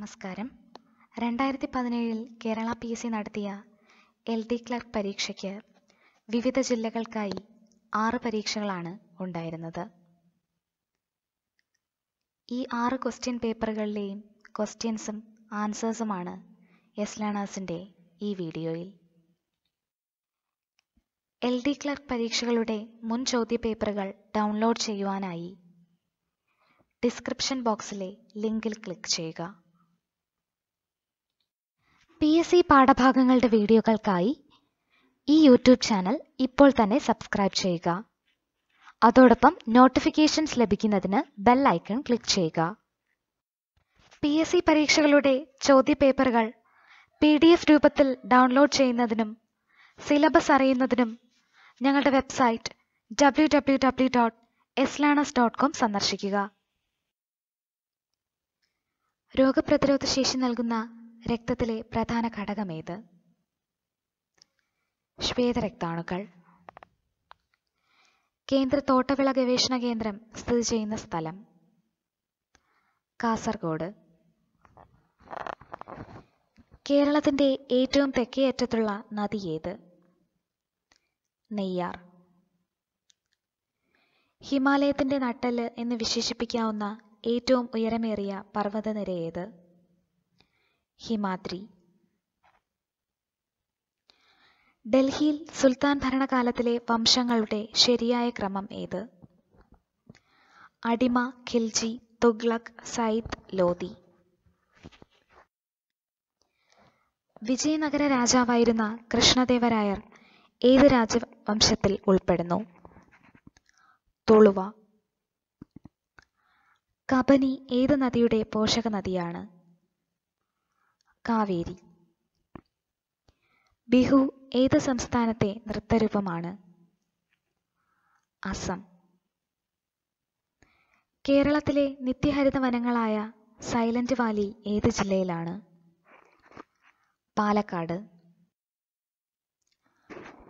നമസ്കാരം രണ്ടായിരത്തി പതിനേഴിൽ കേരള പി എസ് സി നടത്തിയ എൽ ഡി ക്ലർക്ക് പരീക്ഷയ്ക്ക് വിവിധ ജില്ലകൾക്കായി ആറ് പരീക്ഷകളാണ് ഉണ്ടായിരുന്നത് ഈ ആറ് ക്വസ്റ്റ്യൻ പേപ്പറുകളിലെയും ക്വസ്റ്റ്യൻസും ആൻസേഴ്സുമാണ് എസ് ലേണേഴ്സിൻ്റെ ഈ വീഡിയോയിൽ എൽ ഡി ക്ലർക്ക് പരീക്ഷകളുടെ മുൻ ചോദ്യ പേപ്പറുകൾ ഡൗൺലോഡ് ചെയ്യുവാനായി ഡിസ്ക്രിപ്ഷൻ ബോക്സിലെ ലിങ്കിൽ ക്ലിക്ക് ചെയ്യുക പി എസ് സി പാഠഭാഗങ്ങളുടെ വീഡിയോകൾക്കായി ഈ യൂട്യൂബ് ചാനൽ ഇപ്പോൾ തന്നെ സബ്സ്ക്രൈബ് ചെയ്യുക അതോടൊപ്പം നോട്ടിഫിക്കേഷൻസ് ലഭിക്കുന്നതിന് ബെൽ ഐക്കൺ ക്ലിക്ക് ചെയ്യുക പി എസ് സി പരീക്ഷകളുടെ ചോദ്യപേപ്പറുകൾ പി ഡി എഫ് രൂപത്തിൽ ഡൗൺലോഡ് ചെയ്യുന്നതിനും സിലബസ് അറിയുന്നതിനും ഞങ്ങളുടെ website W W W dot dot com സന്ദർശിക്കുക രോഗപ്രതിരോധ ശേഷി നൽകുന്ന രക്തത്തിലെ പ്രധാന ഘടകമേത് ശ്വേതരക്താണുക്കൾ കേന്ദ്ര തോട്ടവിള ഗവേഷണ കേന്ദ്രം സ്ഥിതി ചെയ്യുന്ന സ്ഥലം കാസർഗോഡ് കേരളത്തിൻ്റെ ഏറ്റവും തെക്കേ അറ്റത്തുള്ള നദി ഏത് നെയ്യാർ ഹിമാലയത്തിൻ്റെ നട്ടെല്ല് എന്ന് വിശേഷിപ്പിക്കാവുന്ന ഏറ്റവും ഉയരമേറിയ പർവ്വതനിര ഏത് ഹിമാദ്രി ഡൽഹിയിൽ സുൽത്താൻ ഭരണകാലത്തിലെ വംശങ്ങളുടെ ശരിയായ ക്രമം ഏത് അടിമ ഖിൽജി തുഗ്ലക് സയ്യിദ് ലോദി വിജയനഗര രാജാവായിരുന്ന കൃഷ്ണദേവരായർ ഏത് രാജവംശത്തിൽ ഉൾപ്പെടുന്നു തുളുവ കബനി ഏത് നദിയുടെ പോഷക നദിയാണ് കാവേരി ബിഹു ഏത് സംസ്ഥാനത്തെ നൃത്തരൂപമാണ് അസം കേരളത്തിലെ നിത്യഹരിത വനങ്ങളായ സൈലന്റ് വാലി ഏത് ജില്ലയിലാണ് പാലക്കാട്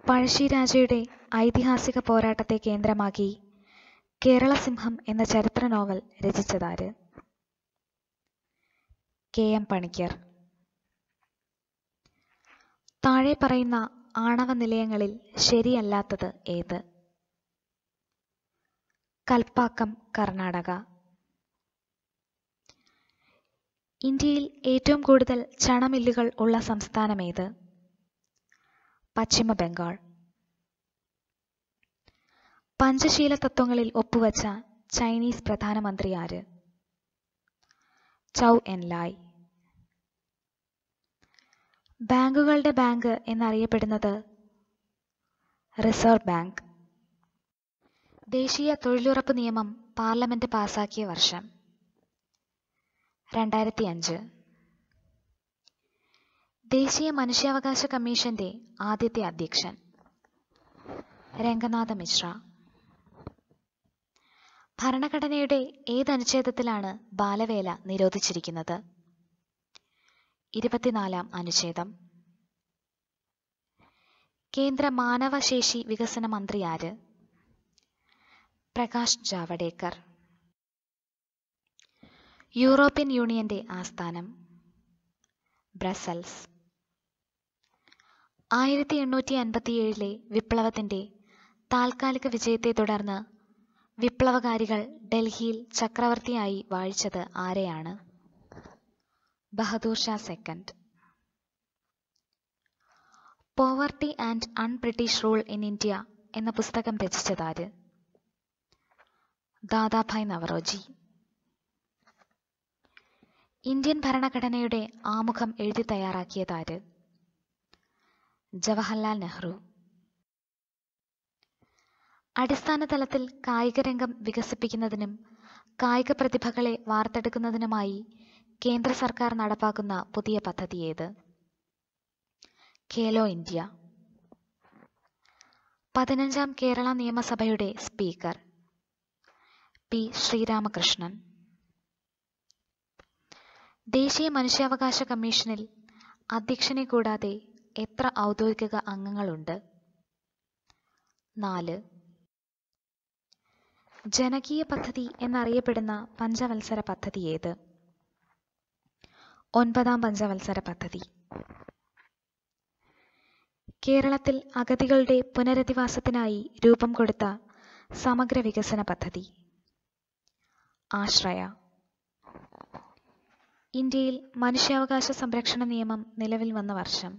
പഴശ്ശി രാജയുടെ ഐതിഹാസിക പോരാട്ടത്തെ കേന്ദ്രമാക്കി കേരള സിംഹം എന്ന ചരിത്ര നോവൽ രചിച്ചതാര് കെ എം പണിക്കർ താഴെ പറയുന്ന ആണവ നിലയങ്ങളിൽ ശരിയല്ലാത്തത് ഏത് കൽപ്പാക്കം കർണാടക ഇന്ത്യയിൽ ഏറ്റവും കൂടുതൽ ചണമില്ലുകൾ ഉള്ള സംസ്ഥാനമേത് പശ്ചിമ ബംഗാൾ പഞ്ചശീല തത്വങ്ങളിൽ ഒപ്പുവച്ച ചൈനീസ് പ്രധാനമന്ത്രി ആര് ചൗ ലായ് ബാങ്കുകളുടെ ബാങ്ക് എന്നറിയപ്പെടുന്നത് റിസർവ് ബാങ്ക് ദേശീയ തൊഴിലുറപ്പ് നിയമം പാർലമെന്റ് പാസാക്കിയ വർഷം രണ്ടായിരത്തി അഞ്ച് ദേശീയ മനുഷ്യാവകാശ കമ്മീഷന്റെ ആദ്യത്തെ അധ്യക്ഷൻ രംഗനാഥ മിശ്ര ഭരണഘടനയുടെ ഏതനുച്ഛേദത്തിലാണ് ബാലവേല നിരോധിച്ചിരിക്കുന്നത് ഇരുപത്തിനാലാം അനുച്ഛേദം കേന്ദ്ര മാനവശേഷി വികസന മന്ത്രി ആര് പ്രകാശ് ജാവഡേക്കർ യൂറോപ്യൻ യൂണിയന്റെ ആസ്ഥാനം ബ്രസൽസ് ആയിരത്തി എണ്ണൂറ്റി അൻപത്തിയേഴിലെ വിപ്ലവത്തിന്റെ താൽക്കാലിക വിജയത്തെ തുടർന്ന് വിപ്ലവകാരികൾ ഡൽഹിയിൽ ചക്രവർത്തിയായി വാഴിച്ചത് ആരെയാണ് Bahadur Shah second poverty and un British rule in India എന്ന പുസ്തകം രചിച്ചതാര് ദാദാഭായ് നവറോജി ഇന്ത്യൻ ഭരണഘടനയുടെ ആമുഖം എഴുതി തയ്യാറാക്കിയതാര് ജവഹർലാൽ നെഹ്റു അടിസ്ഥാന തലത്തിൽ കായികരംഗം വികസിപ്പിക്കുന്നതിനും കായിക പ്രതിഭകളെ വാർത്തെടുക്കുന്നതിനുമായി കേന്ദ്ര സർക്കാർ നടപ്പാക്കുന്ന പുതിയ പദ്ധതി ഏത് ഖേലോ ഇന്ത്യ പതിനഞ്ചാം കേരള നിയമസഭയുടെ സ്പീക്കർ പി ശ്രീരാമകൃഷ്ണൻ ദേശീയ മനുഷ്യാവകാശ കമ്മീഷനിൽ അധ്യക്ഷനെ കൂടാതെ എത്ര ഔദ്യോഗിക അംഗങ്ങളുണ്ട് നാല് ജനകീയ പദ്ധതി എന്നറിയപ്പെടുന്ന പഞ്ചവത്സര പദ്ധതി ഏത് ഒൻപതാം പഞ്ചവത്സര പദ്ധതി കേരളത്തിൽ അഗതികളുടെ പുനരധിവാസത്തിനായി രൂപം കൊടുത്ത സമഗ്ര വികസന പദ്ധതി ആശ്രയ ഇന്ത്യയിൽ മനുഷ്യാവകാശ സംരക്ഷണ നിയമം നിലവിൽ വന്ന വർഷം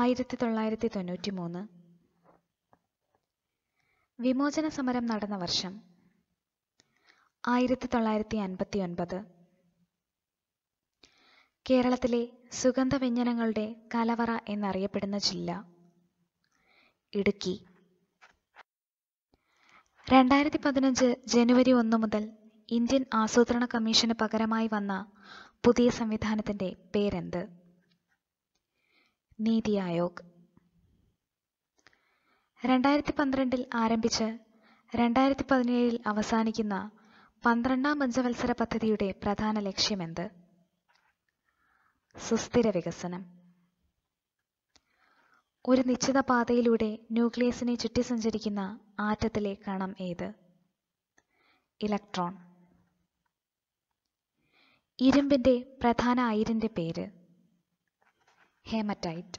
ആയിരത്തി തൊള്ളായിരത്തി തൊണ്ണൂറ്റി മൂന്ന് വിമോചന സമരം നടന്ന വർഷം ആയിരത്തി തൊള്ളായിരത്തി അൻപത്തി ഒൻപത് കേരളത്തിലെ സുഗന്ധവ്യഞ്ജനങ്ങളുടെ കലവറ എന്നറിയപ്പെടുന്ന ജില്ല ഇടുക്കി രണ്ടായിരത്തി പതിനഞ്ച് ജനുവരി ഒന്ന് മുതൽ ഇന്ത്യൻ ആസൂത്രണ കമ്മീഷന് പകരമായി വന്ന പുതിയ സംവിധാനത്തിന്റെ പേരെന്ത് നീതി ആയോഗ് രണ്ടായിരത്തി പന്ത്രണ്ടിൽ ആരംഭിച്ച് രണ്ടായിരത്തി പതിനേഴിൽ അവസാനിക്കുന്ന പന്ത്രണ്ടാം പഞ്ചവത്സര പദ്ധതിയുടെ പ്രധാന ലക്ഷ്യമെന്ത് സുസ്ഥിര വികസനം ഒരു നിശ്ചിത പാതയിലൂടെ ന്യൂക്ലിയസിനെ ചുറ്റി സഞ്ചരിക്കുന്ന ആറ്റത്തിലെ കണം ഏത് ഇലക്ട്രോൺ ഇരുമ്പിന്റെ പ്രധാന അയിരിന്റെ പേര് ഹേമറ്റൈറ്റ്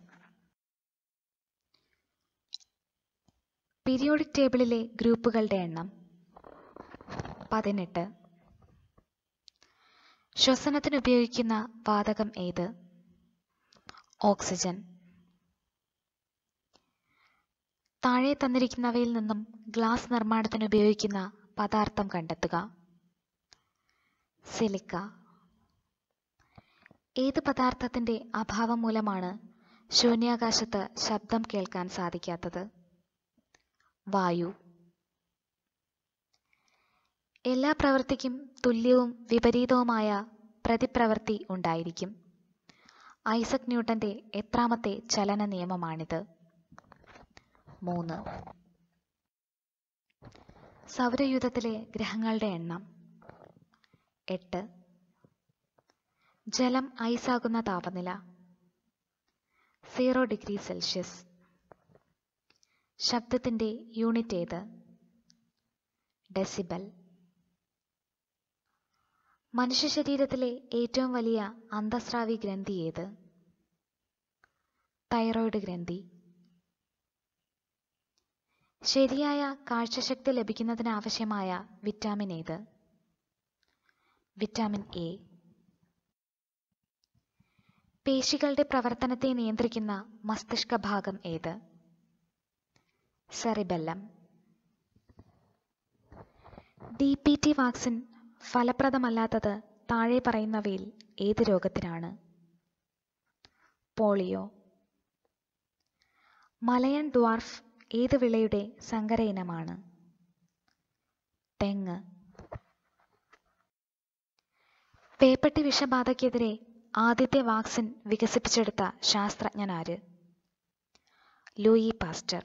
പീരിയോഡിക് ടേബിളിലെ ഗ്രൂപ്പുകളുടെ എണ്ണം പതിനെട്ട് ശ്വസനത്തിന് ഉപയോഗിക്കുന്ന വാതകം ഏത് ഓക്സിജൻ താഴെ തന്നിരിക്കുന്നവയിൽ നിന്നും ഗ്ലാസ് നിർമ്മാണത്തിന് ഉപയോഗിക്കുന്ന പദാർത്ഥം കണ്ടെത്തുക സിലിക്ക ഏത് പദാർത്ഥത്തിന്റെ അഭാവം മൂലമാണ് ശൂന്യാകാശത്ത് ശബ്ദം കേൾക്കാൻ സാധിക്കാത്തത് വായു എല്ലാ പ്രവൃത്തിക്കും തുല്യവും വിപരീതവുമായ പ്രതിപ്രവൃത്തി ഉണ്ടായിരിക്കും ഐസക് ന്യൂട്ടന്റെ എത്രാമത്തെ ചലന നിയമമാണിത് മൂന്ന് സൗരയൂഥത്തിലെ ഗ്രഹങ്ങളുടെ എണ്ണം എട്ട് ജലം ഐസാകുന്ന താപനില സീറോ ഡിഗ്രി സെൽഷ്യസ് ശബ്ദത്തിൻ്റെ യൂണിറ്റ് ഏത് ഡെസിബൽ മനുഷ്യ ശരീരത്തിലെ ഏറ്റവും വലിയ അന്തസ്രാവി ഗ്രന്ഥി ഏത് തൈറോയ്ഡ് ഗ്രന്ഥി ശരിയായ കാഴ്ചശക്തി ലഭിക്കുന്നതിനാവശ്യമായ വിറ്റാമിൻ ഏത് വിറ്റാമിൻ എ പേശികളുടെ പ്രവർത്തനത്തെ നിയന്ത്രിക്കുന്ന മസ്തിഷ്ക ഭാഗം ഏത് cerebellum D P T vaccine ഫലപ്രദമല്ലാത്തത് താഴെ പറയുന്നവയിൽ ഏത് രോഗത്തിനാണ് പോളിയോ മലയൻ ഡ്വാർഫ് ഏത് വിളയുടെ സങ്കര ഇനമാണ് തെങ്ങ് പേപ്പട്ടി വിഷബാധയ്ക്കെതിരെ ആദ്യത്തെ വാക്സിൻ വികസിപ്പിച്ചെടുത്ത ശാസ്ത്രജ്ഞനാര് ലൂയി പാസ്റ്റർ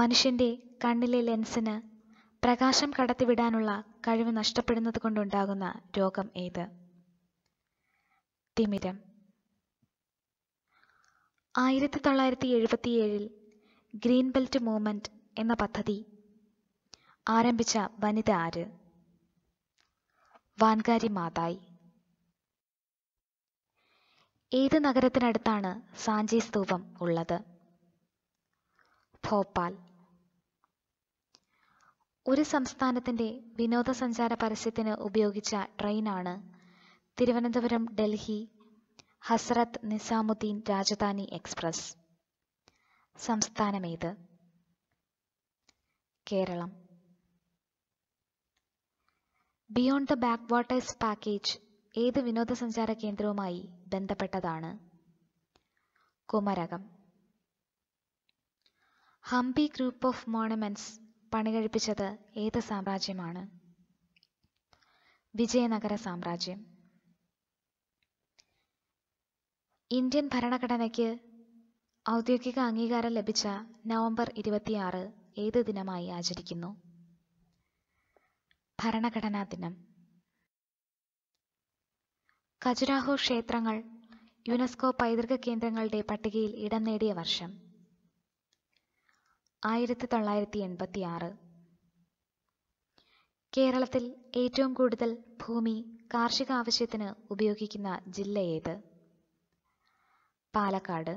മനുഷ്യന്റെ കണ്ണിലെ ലെൻസിന് പ്രകാശം കടത്തിവിടാനുള്ള കഴിവ് നഷ്ടപ്പെടുന്നത് കൊണ്ടുണ്ടാകുന്ന രോഗം ഏത് തിമിരം ആയിരത്തി തൊള്ളായിരത്തി എഴുപത്തിയേഴിൽ ഗ്രീൻ ബെൽറ്റ് മൂവ്മെന്റ് എന്ന പദ്ധതി ആരംഭിച്ച വനിത ആര് വാൻകാരി മാതായി ഏത് നഗരത്തിനടുത്താണ് സാഞ്ചി സ്തൂപം ഉള്ളത് ഭോപ്പാൽ ഒരു സംസ്ഥാനത്തിൻ്റെ വിനോദസഞ്ചാര പരസ്യത്തിന് ഉപയോഗിച്ച ട്രെയിനാണ് തിരുവനന്തപുരം ഡൽഹി ഹസ്രത്ത് നിസാമുദ്ദീൻ രാജധാനി എക്സ്പ്രസ് സംസ്ഥാനമേത് Keralam beyond the backwaters package ഏത് വിനോദസഞ്ചാര കേന്ദ്രവുമായി ബന്ധപ്പെട്ടതാണ് Kumarakom Hampi group of monuments പണികഴിപ്പിച്ചത് ഏത് സാമ്രാജ്യമാണ് വിജയനഗര സാമ്രാജ്യം ഇന്ത്യൻ ഭരണഘടനയ്ക്ക് ഔദ്യോഗിക അംഗീകാരം ലഭിച്ച നവംബർ ഇരുപത്തിയാറ് ഏത് ദിനമായി ആചരിക്കുന്നു ഭരണഘടനാ ദിനം ഖജുരാഹോ ക്ഷേത്രങ്ങൾ യുനെസ്കോ പൈതൃക കേന്ദ്രങ്ങളുടെ പട്ടികയിൽ ഇടം നേടിയ വർഷം ആയിരത്തി തൊള്ളായിരത്തി എൺപത്തി ആറ് കേരളത്തിൽ ഏറ്റവും കൂടുതൽ ഭൂമി കാർഷിക ആവശ്യത്തിന് ഉപയോഗിക്കുന്ന ജില്ല ഏത് പാലക്കാട്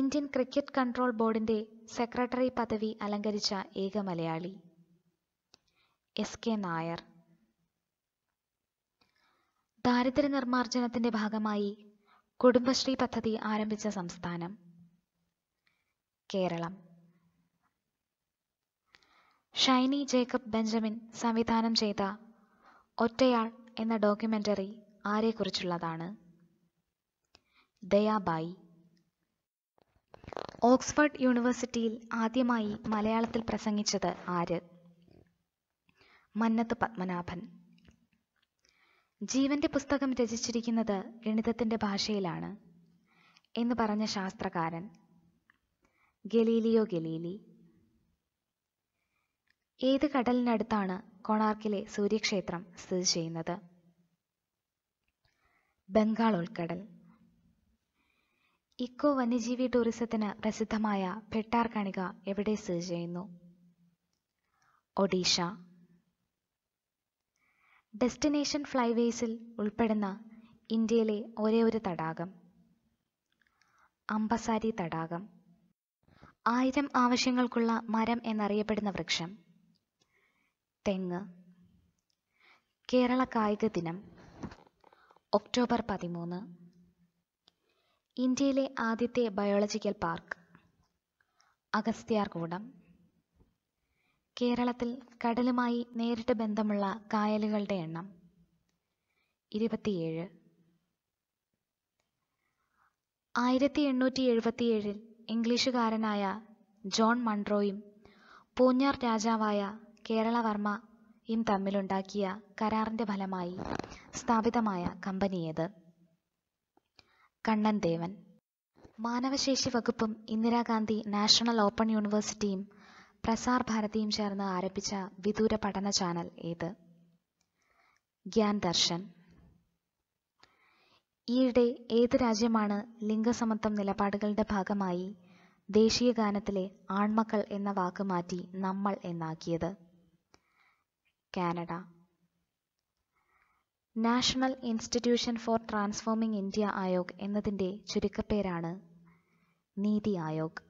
ഇന്ത്യൻ ക്രിക്കറ്റ് കൺട്രോൾ ബോർഡിന്റെ സെക്രട്ടറി പദവി അലങ്കരിച്ച ഏക മലയാളി എസ് കെ നായർ ദാരിദ്ര്യ നിർമ്മാർജ്ജനത്തിന്റെ ഭാഗമായി കുടുംബശ്രീ പദ്ധതി ആരംഭിച്ച സംസ്ഥാനം കേരളം ഷൈനി ജേക്കബ് ബെഞ്ചമിൻ സംവിധാനം ചെയ്ത ഒറ്റയാൾ എന്ന ഡോക്യുമെൻ്ററി ആരെക്കുറിച്ചുള്ളതാണ് ദയാബായി ഓക്സ്ഫോർഡ് യൂണിവേഴ്സിറ്റിയിൽ ആദ്യമായി മലയാളത്തിൽ പ്രസംഗിച്ചത് ആര് മന്നത്ത് പത്മനാഭൻ ജീവന്റെ പുസ്തകം രചിച്ചിരിക്കുന്നത് ഗണിതത്തിന്റെ ഭാഷയിലാണ് എന്ന് പറഞ്ഞ ശാസ്ത്രകാരൻ ഗലീലിയോ ഗലീലി ഏത് കടലിനടുത്താണ് കൊണാർക്കിലെ സൂര്യക്ഷേത്രം സ്ഥിതി ചെയ്യുന്നത് ബംഗാൾ ഉൾക്കടൽ ഇക്കോ വന്യജീവി ടൂറിസത്തിന് പ്രസിദ്ധമായ പെട്ടാർ കണിക എവിടെ സ്ഥിതി ചെയ്യുന്നു ഒഡീഷ ഡെസ്റ്റിനേഷൻ ഫ്ലൈവേസിൽ ഉൾപ്പെടുന്ന ഇന്ത്യയിലെ ഒരേ ഒരു തടാകം അംബസാരി തടാകം ആയിരം ആവശ്യങ്ങൾക്കുള്ള മരം എന്നറിയപ്പെടുന്ന വൃക്ഷം തെങ്ങ് കേരള കായിക ദിനം ഒക്ടോബർ പതിമൂന്ന് ഇന്ത്യയിലെ ആദ്യത്തെ ബയോളജിക്കൽ പാർക്ക് അഗസ്ത്യാർകൂടം കേരളത്തിൽ കടലുമായി നേരിട്ട് ബന്ധമുള്ള കായലുകളുടെ എണ്ണം ഇരുപത്തിയേഴ് ആയിരത്തി എണ്ണൂറ്റി എഴുപത്തിയേഴിൽ ഇംഗ്ലീഷുകാരനായ ജോൺ മൺട്രോയും പൂഞ്ഞാർ രാജാവായ കേരളവർമ്മയും തമ്മിലുണ്ടാക്കിയ കരാറിന്റെ ഫലമായി സ്ഥാപിതമായ കമ്പനിയേത് കണ്ണൻ ദേവൻ മാനവശേഷി വകുപ്പും ഇന്ദിരാഗാന്ധി നാഷണൽ ഓപ്പൺ യൂണിവേഴ്സിറ്റിയും പ്രസാർ ഭാരതിയും ചേർന്ന് ആരംഭിച്ച വിദൂര പഠന ചാനൽ ഏത് ഗ്യാൻ ദർശൻ ഈയിടെ ഏത് രാജ്യമാണ് ലിംഗസമത്വം നിലപാടുകളുടെ ഭാഗമായി ദേശീയ ഗാനത്തിലെ ആൺമക്കൾ എന്ന വാക്ക് മാറ്റി നമ്മൾ എന്നാക്കിയത് Canada national institution for transforming India Aayog എന്നതിൻ്റെ ചുരുക്കപ്പേരാണ് നീതി ആയോഗ്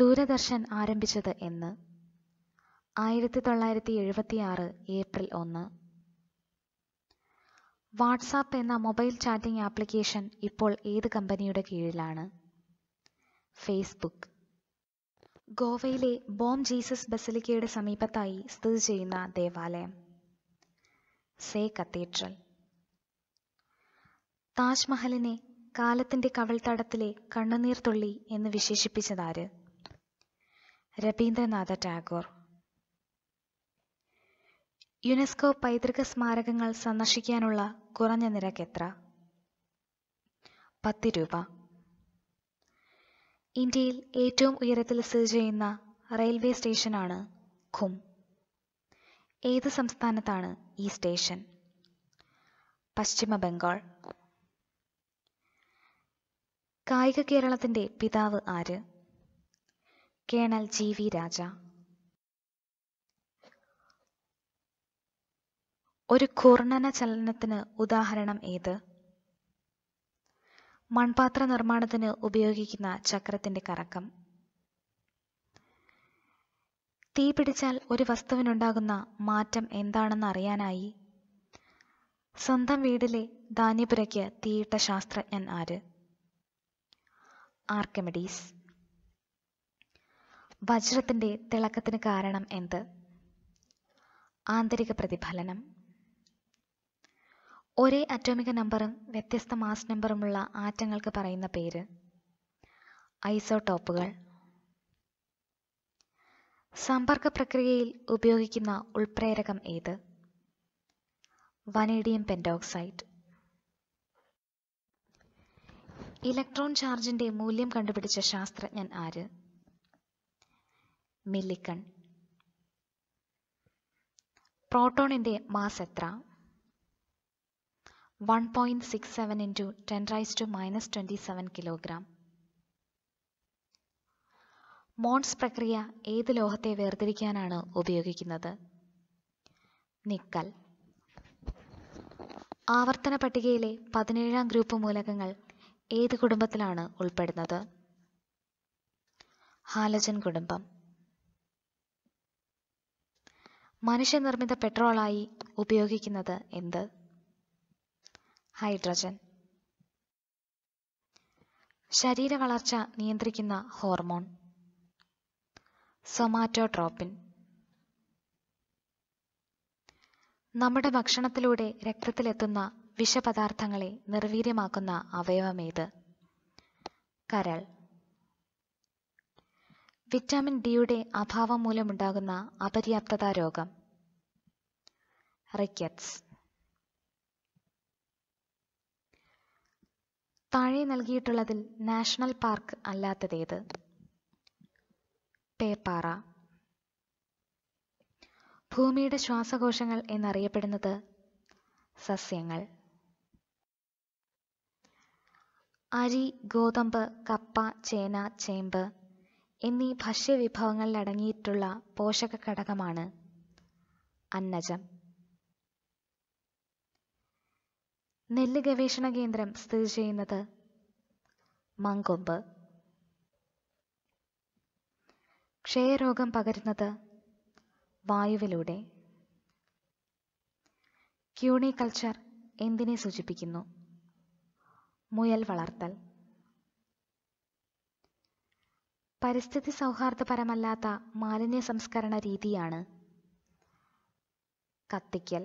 ദൂരദർശൻ ആരംഭിച്ചത് എന്ന് ആയിരത്തി തൊള്ളായിരത്തി ഏപ്രിൽ ഒന്ന് വാട്സാപ്പ് എന്ന മൊബൈൽ ചാറ്റിംഗ് ആപ്ലിക്കേഷൻ ഇപ്പോൾ ഏത് കമ്പനിയുടെ കീഴിലാണ് ഫേസ്ബുക്ക് ഗോവയിലെ ബോം ജീസസ് ബസിലിക്കയുടെ സമീപത്തായി സ്ഥിതി ചെയ്യുന്ന ദേവാലയം സേ കത്തീഡ്രൽ താജ്മഹലിനെ കാലത്തിന്റെ കവൾത്തടത്തിലെ തുള്ളി എന്ന് വിശേഷിപ്പിച്ചതാര് രവീന്ദ്രനാഥ ടാഗോർ യുനെസ്കോ പൈതൃക സ്മാരകങ്ങൾ സന്ദർശിക്കാനുള്ള കുറഞ്ഞ നിരക്ക് എത്ര പത്ത് രൂപ ഇന്ത്യയിൽ ഏറ്റവും ഉയരത്തിൽ സ്ഥിതി ചെയ്യുന്ന റെയിൽവേ സ്റ്റേഷനാണ് ഖും ഏത് സംസ്ഥാനത്താണ് ഈ സ്റ്റേഷൻ പശ്ചിമ ബംഗാൾ കായിക കേരളത്തിൻ്റെ പിതാവ് ആര് കേണൽ ജി വി രാജ ഒരു ഘൂർണന ചലനത്തിന് ഉദാഹരണം ഏത് മൺപാത്ര നിർമ്മാണത്തിന് ഉപയോഗിക്കുന്ന ചക്രത്തിന്റെ കറക്കം തീ പിടിച്ചാൽ ഒരു വസ്തുവിനുണ്ടാകുന്ന മാറ്റം എന്താണെന്ന് അറിയാനായി സ്വന്തം വീടിലെ ധാന്യപുരയ്ക്ക് തീയിട്ട ശാസ്ത്രജ്ഞൻ ആര് ആർക്കിമിഡീസ് വജ്രത്തിന്റെ തിളക്കത്തിന് കാരണം എന്ത് ആന്തരിക പ്രതിഫലനം ഒരേ അറ്റോമിക നമ്പറും വ്യത്യസ്ത മാസ് നമ്പറുമുള്ള ആറ്റങ്ങൾക്ക് പറയുന്ന പേര് ഐസോടോപ്പുകൾ സമ്പർക്ക പ്രക്രിയയിൽ ഉപയോഗിക്കുന്ന ഉൾപ്രേരകം ഏത് വനേഡിയം പെൻഡോക്സൈഡ് ഇലക്ട്രോൺ ചാർജിന്റെ മൂല്യം കണ്ടുപിടിച്ച ശാസ്ത്രജ്ഞൻ ആര് മില്ലിക്കൺ പ്രോട്ടോണിന്റെ മാസ് എത്ര one point six seven into ten raise to minus twenty seven kilogram Mond പ്രക്രിയ ഏത് ലോഹത്തെ വേർതിരിക്കാനാണ് ഉപയോഗിക്കുന്നത് നിക്കൽ ആവർത്തന പട്ടികയിലെ പതിനേഴാം ഗ്രൂപ്പ് മൂലകങ്ങൾ ഏത് കുടുംബത്തിലാണ് ഉൾപ്പെടുന്നത് ഹാലജൻ കുടുംബം മനുഷ്യനിർമ്മിത പെട്രോളായി ഉപയോഗിക്കുന്നത് എന്ത് ഹൈഡ്രജൻ ശരീര വളർച്ച നിയന്ത്രിക്കുന്ന ഹോർമോൺ സൊമാറ്റോട്രോപ്പിൻ നമ്മുടെ ഭക്ഷണത്തിലൂടെ രക്തത്തിലെത്തുന്ന വിഷപദാർത്ഥങ്ങളെ നിർവീര്യമാക്കുന്ന അവയവമേത് കരൾ വിറ്റാമിൻ ഡിയുടെ അഭാവം മൂലമുണ്ടാകുന്ന അപര്യാപ്തത രോഗം റിക്കറ്റ്സ് താഴെ നൽകിയിട്ടുള്ളതിൽ നാഷണൽ പാർക്ക് അല്ലാത്തതേത് പേപ്പാറ ഭൂമിയുടെ ശ്വാസകോശങ്ങൾ എന്നറിയപ്പെടുന്നത് സസ്യങ്ങൾ അരി ഗോതമ്പ് കപ്പ ചേന ചേമ്പ് എന്നീ അടങ്ങിയിട്ടുള്ള പോഷക ഘടകമാണ് അന്നജം നെല്ല് ഗവേഷണ കേന്ദ്രം സ്ഥിതി ചെയ്യുന്നത് മങ്കൊമ്പ് ക്ഷയരോഗം പകരുന്നത് വായുവിലൂടെ ക്യൂണി കൾച്ചർ എന്തിനെ സൂചിപ്പിക്കുന്നു മുയൽ വളർത്തൽ പരിസ്ഥിതി സൗഹാർദ്ദപരമല്ലാത്ത മാലിന്യ സംസ്കരണ രീതിയാണ് കത്തിക്കൽ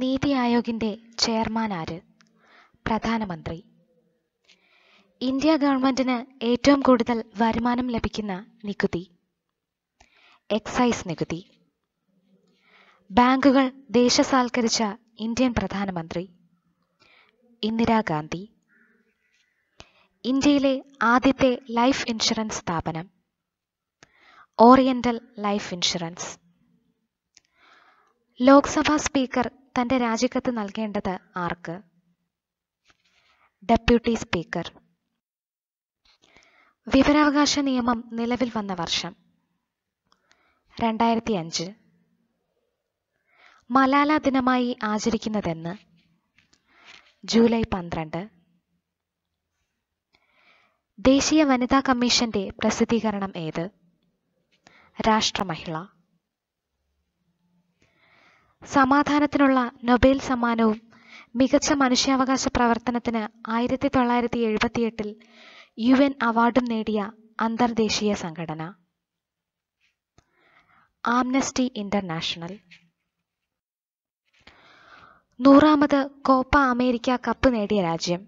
നീതി ആയോഗിൻ്റെ ചെയർമാൻ ആര് പ്രധാനമന്ത്രി ഇന്ത്യ ഗവൺമെൻറ്റിന് ഏറ്റവും കൂടുതൽ വരുമാനം ലഭിക്കുന്ന നികുതി എക്സൈസ് നികുതി ബാങ്കുകൾ ദേശസാൽക്കരിച്ച ഇന്ത്യൻ പ്രധാനമന്ത്രി ഇന്ദിരാഗാന്ധി ഇന്ത്യയിലെ ആദ്യത്തെ ലൈഫ് ഇൻഷുറൻസ് സ്ഥാപനം oriental life insurance Lok Sabha speaker തൻ്റെ രാജിക്കത്ത് നൽകേണ്ടത് ആർക്ക് ഡെപ്യൂട്ടി സ്പീക്കർ വിവരാവകാശ നിയമം നിലവിൽ വന്ന വർഷം രണ്ടായിരത്തി അഞ്ച് മലാല ദിനമായി ആചരിക്കുന്നതെന്ന് ജൂലൈ പന്ത്രണ്ട് ദേശീയ വനിതാ കമ്മീഷന്റെ പ്രസിദ്ധീകരണം ഏത് രാഷ്ട്രമഹിള സമാധാനത്തിനുള്ള നൊബേൽ സമ്മാനവും മികച്ച മനുഷ്യാവകാശ പ്രവർത്തനത്തിന് ആയിരത്തി തൊള്ളായിരത്തി എഴുപത്തിയെട്ടിൽ യു എൻ അവാർഡും നേടിയ അന്തർദേശീയ സംഘടന ആംനസ്റ്റി ഇന്റർനാഷണൽ നൂറാമത് കോപ്പ അമേരിക്ക കപ്പ് നേടിയ രാജ്യം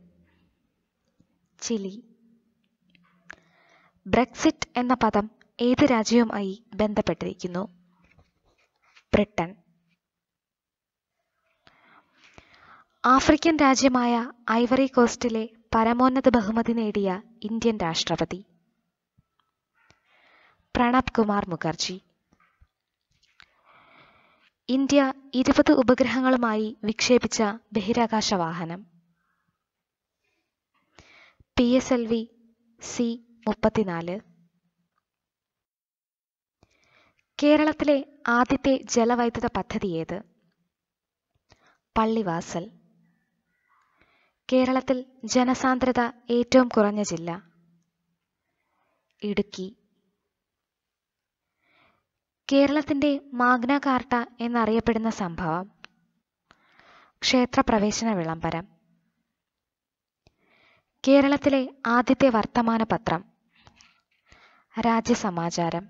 ചിലി ബ്രെക്സിറ്റ് എന്ന പദം ഏത് രാജ്യവുമായി ബന്ധപ്പെട്ടിരിക്കുന്നു ബ്രിട്ടൻ ആഫ്രിക്കൻ രാജ്യമായ ഐവറി കോസ്റ്റിലെ പരമോന്നത ബഹുമതി നേടിയ ഇന്ത്യൻ രാഷ്ട്രപതി പ്രണബ് കുമാർ മുഖർജി ഇന്ത്യ ഇരുപത് ഉപഗ്രഹങ്ങളുമായി വിക്ഷേപിച്ച ബഹിരാകാശ വാഹനം P S L V C മുപ്പത്തിനാല് കേരളത്തിലെ ആദ്യത്തെ ജലവൈദ്യുത പദ്ധതി ഏത് പള്ളിവാസൽ കേരളത്തിൽ ജനസാന്ദ്രത ഏറ്റവും കുറഞ്ഞ ജില്ല ഇടുക്കി കേരളത്തിന്റെ മാഗ്ന കാർട്ട എന്നറിയപ്പെടുന്ന സംഭവം ക്ഷേത്രപ്രവേശന വിളംബരം കേരളത്തിലെ ആദ്യത്തെ വർത്തമാന പത്രം രാജ്യസമാചാരം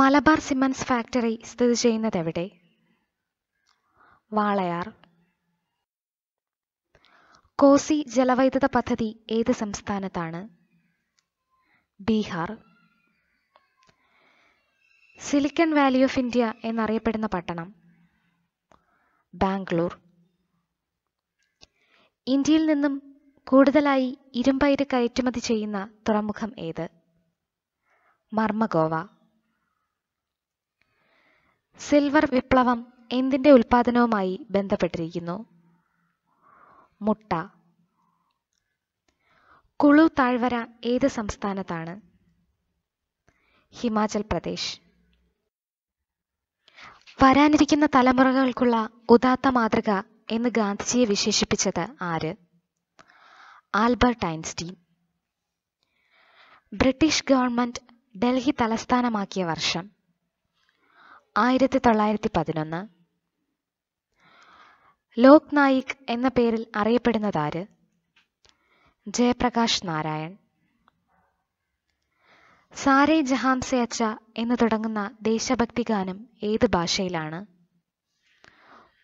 മലബാർ സിമൻസ് ഫാക്ടറി സ്ഥിതി ചെയ്യുന്നതെവിടെ വാളയാർ കോസി ജലവൈദ്യുത പദ്ധതി ഏത് സംസ്ഥാനത്താണ് Bihar silicon valley of India എന്നറിയപ്പെടുന്ന പട്ടണം ബാംഗ്ലൂർ ഇന്ത്യയിൽ നിന്നും കൂടുതലായി ഇരുമ്പയിര് കയറ്റുമതി ചെയ്യുന്ന തുറമുഖം ഏത് മർമ്മഗോവ സിൽവർ വിപ്ലവം എന്തിൻ്റെ ഉൽപ്പാദനവുമായി ബന്ധപ്പെട്ടിരിക്കുന്നു മുട്ട കുളു താഴ്വര ഏത് സംസ്ഥാനത്താണ് ഹിമാചൽ പ്രദേശ് വരാനിരിക്കുന്ന തലമുറകൾക്കുള്ള ഉദാത്ത മാതൃക എന്ന് ഗാന്ധിജിയെ വിശേഷിപ്പിച്ചത് ആര് Albert Einstein British government Delhi തലസ്ഥാനമാക്കിയ വർഷം ആയിരത്തി തൊള്ളായിരത്തി പതിനൊന്ന് ലോക് നായിക് എന്ന പേരിൽ അറിയപ്പെടുന്നതാര് ജയപ്രകാശ് നാരായൺ സാരെ ജഹാം സെ അച്ച എന്ന് തുടങ്ങുന്ന ദേശഭക്തി ഗാനം ഏത് ഭാഷയിലാണ്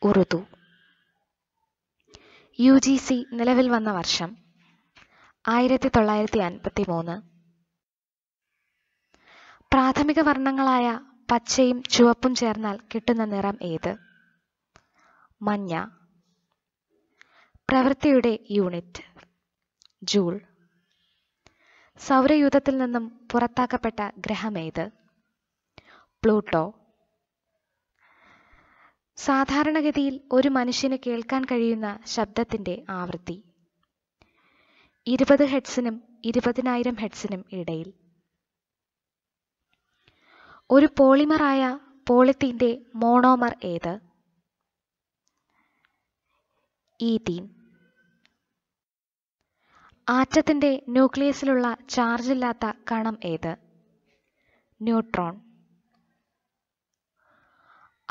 ഉറുദു യു ജി സി നിലവിൽ വന്ന വർഷം ആയിരത്തി തൊള്ളായിരത്തി അൻപത്തി മൂന്ന് പ്രാഥമിക വർണ്ണങ്ങളായ പച്ചയും ചുവപ്പും ചേർന്നാൽ കിട്ടുന്ന നിറം ഏത് മഞ്ഞ പ്രവൃത്തിയുടെ യൂണിറ്റ് ജൂൾ സൗരയൂഥത്തിൽ നിന്നും പുറത്താക്കപ്പെട്ട ഗ്രഹമേത് പ്ലൂട്ടോ സാധാരണഗതിയിൽ ഒരു മനുഷ്യന് കേൾക്കാൻ കഴിയുന്ന ശബ്ദത്തിൻ്റെ ആവൃത്തി ഇരുപത് ഹെഡ്സിനും ഇരുപതിനായിരം ഹെഡ്സിനും ഇടയിൽ ഒരു പോളിമറായ പോളിത്തീൻ്റെ മോണോമർ ഏത് ഈതീൻ ആറ്റത്തിന്റെ ന്യൂക്ലിയസിലുള്ള ചാർജില്ലാത്ത കണം ഏത് ന്യൂട്രോൺ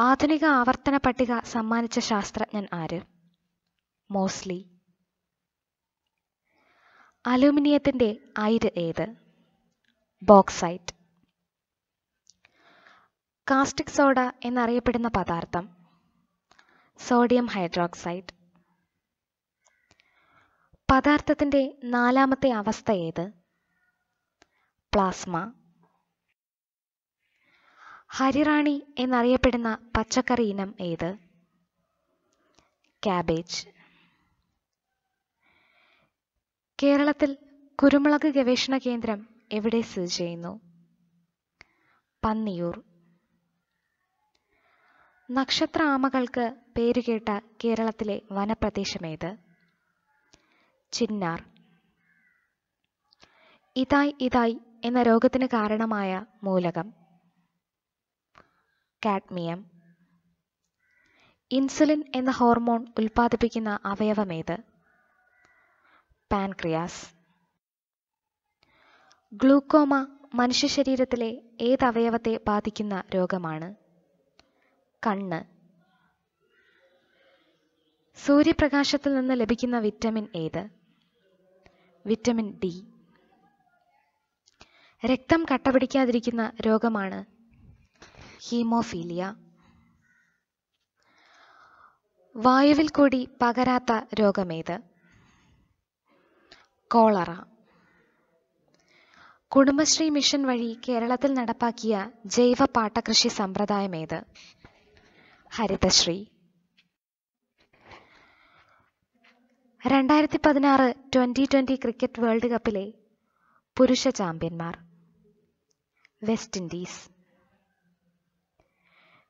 ആധുനിക ആവർത്തന പട്ടിക സമ്മാനിച്ച ശാസ്ത്രജ്ഞൻ ആര് മോസ്ലി അലൂമിനിയത്തിൻ്റെ അയിര് ഏത് ബോക്സൈറ്റ് കാസ്റ്റിക് സോഡ എന്നറിയപ്പെടുന്ന പദാർത്ഥം സോഡിയം ഹൈഡ്രോക്സൈഡ് പദാർത്ഥത്തിൻ്റെ നാലാമത്തെ അവസ്ഥ ഏത് പ്ലാസ്മ ഹരിറാണി എന്നറിയപ്പെടുന്ന പച്ചക്കറി ഇനം ഏത് ക്യാബേജ് കേരളത്തിൽ കുരുമുളക് ഗവേഷണ കേന്ദ്രം എവിടെ സ്ഥിതി ചെയ്യുന്നു പന്നിയൂർ നക്ഷത്ര ആമകൾക്ക് പേരുകേട്ട കേരളത്തിലെ വനപ്രദേശമേത് ചിന്നാർ ഇതായി ഇതായി എന്ന രോഗത്തിന് കാരണമായ മൂലകം കാഡ്മിയം ഇൻസുലിൻ എന്ന ഹോർമോൺ ഉൽപ്പാദിപ്പിക്കുന്ന അവയവമേത് പാൻക്രിയാസ് ഗ്ലൂക്കോമ മനുഷ്യ ശരീരത്തിലെ ഏത് അവയവത്തെ ബാധിക്കുന്ന രോഗമാണ് കണ്ണ് സൂര്യപ്രകാശത്തിൽ നിന്ന് ലഭിക്കുന്ന വിറ്റമിൻ ഏത് വിറ്റമിൻ ഡി രക്തം കട്ടപിടിക്കാതിരിക്കുന്ന രോഗമാണ് ഹീമോഫീലിയ വായുവിൽ കൂടി പകരാത്ത രോഗമേത് കോളറ കുടുംബശ്രീ മിഷൻ വഴി കേരളത്തിൽ നടപ്പാക്കിയ ജൈവ പാട്ടകൃഷി സമ്പ്രദായമേത് ഹരിതശ്രീ രണ്ടായിരത്തി പതിനാറ് ട്വൻ്റി ട്വൻ്റി ക്രിക്കറ്റ് വേൾഡ് കപ്പിലെ പുരുഷ ചാമ്പ്യന്മാർ വെസ്റ്റ് ഇൻഡീസ്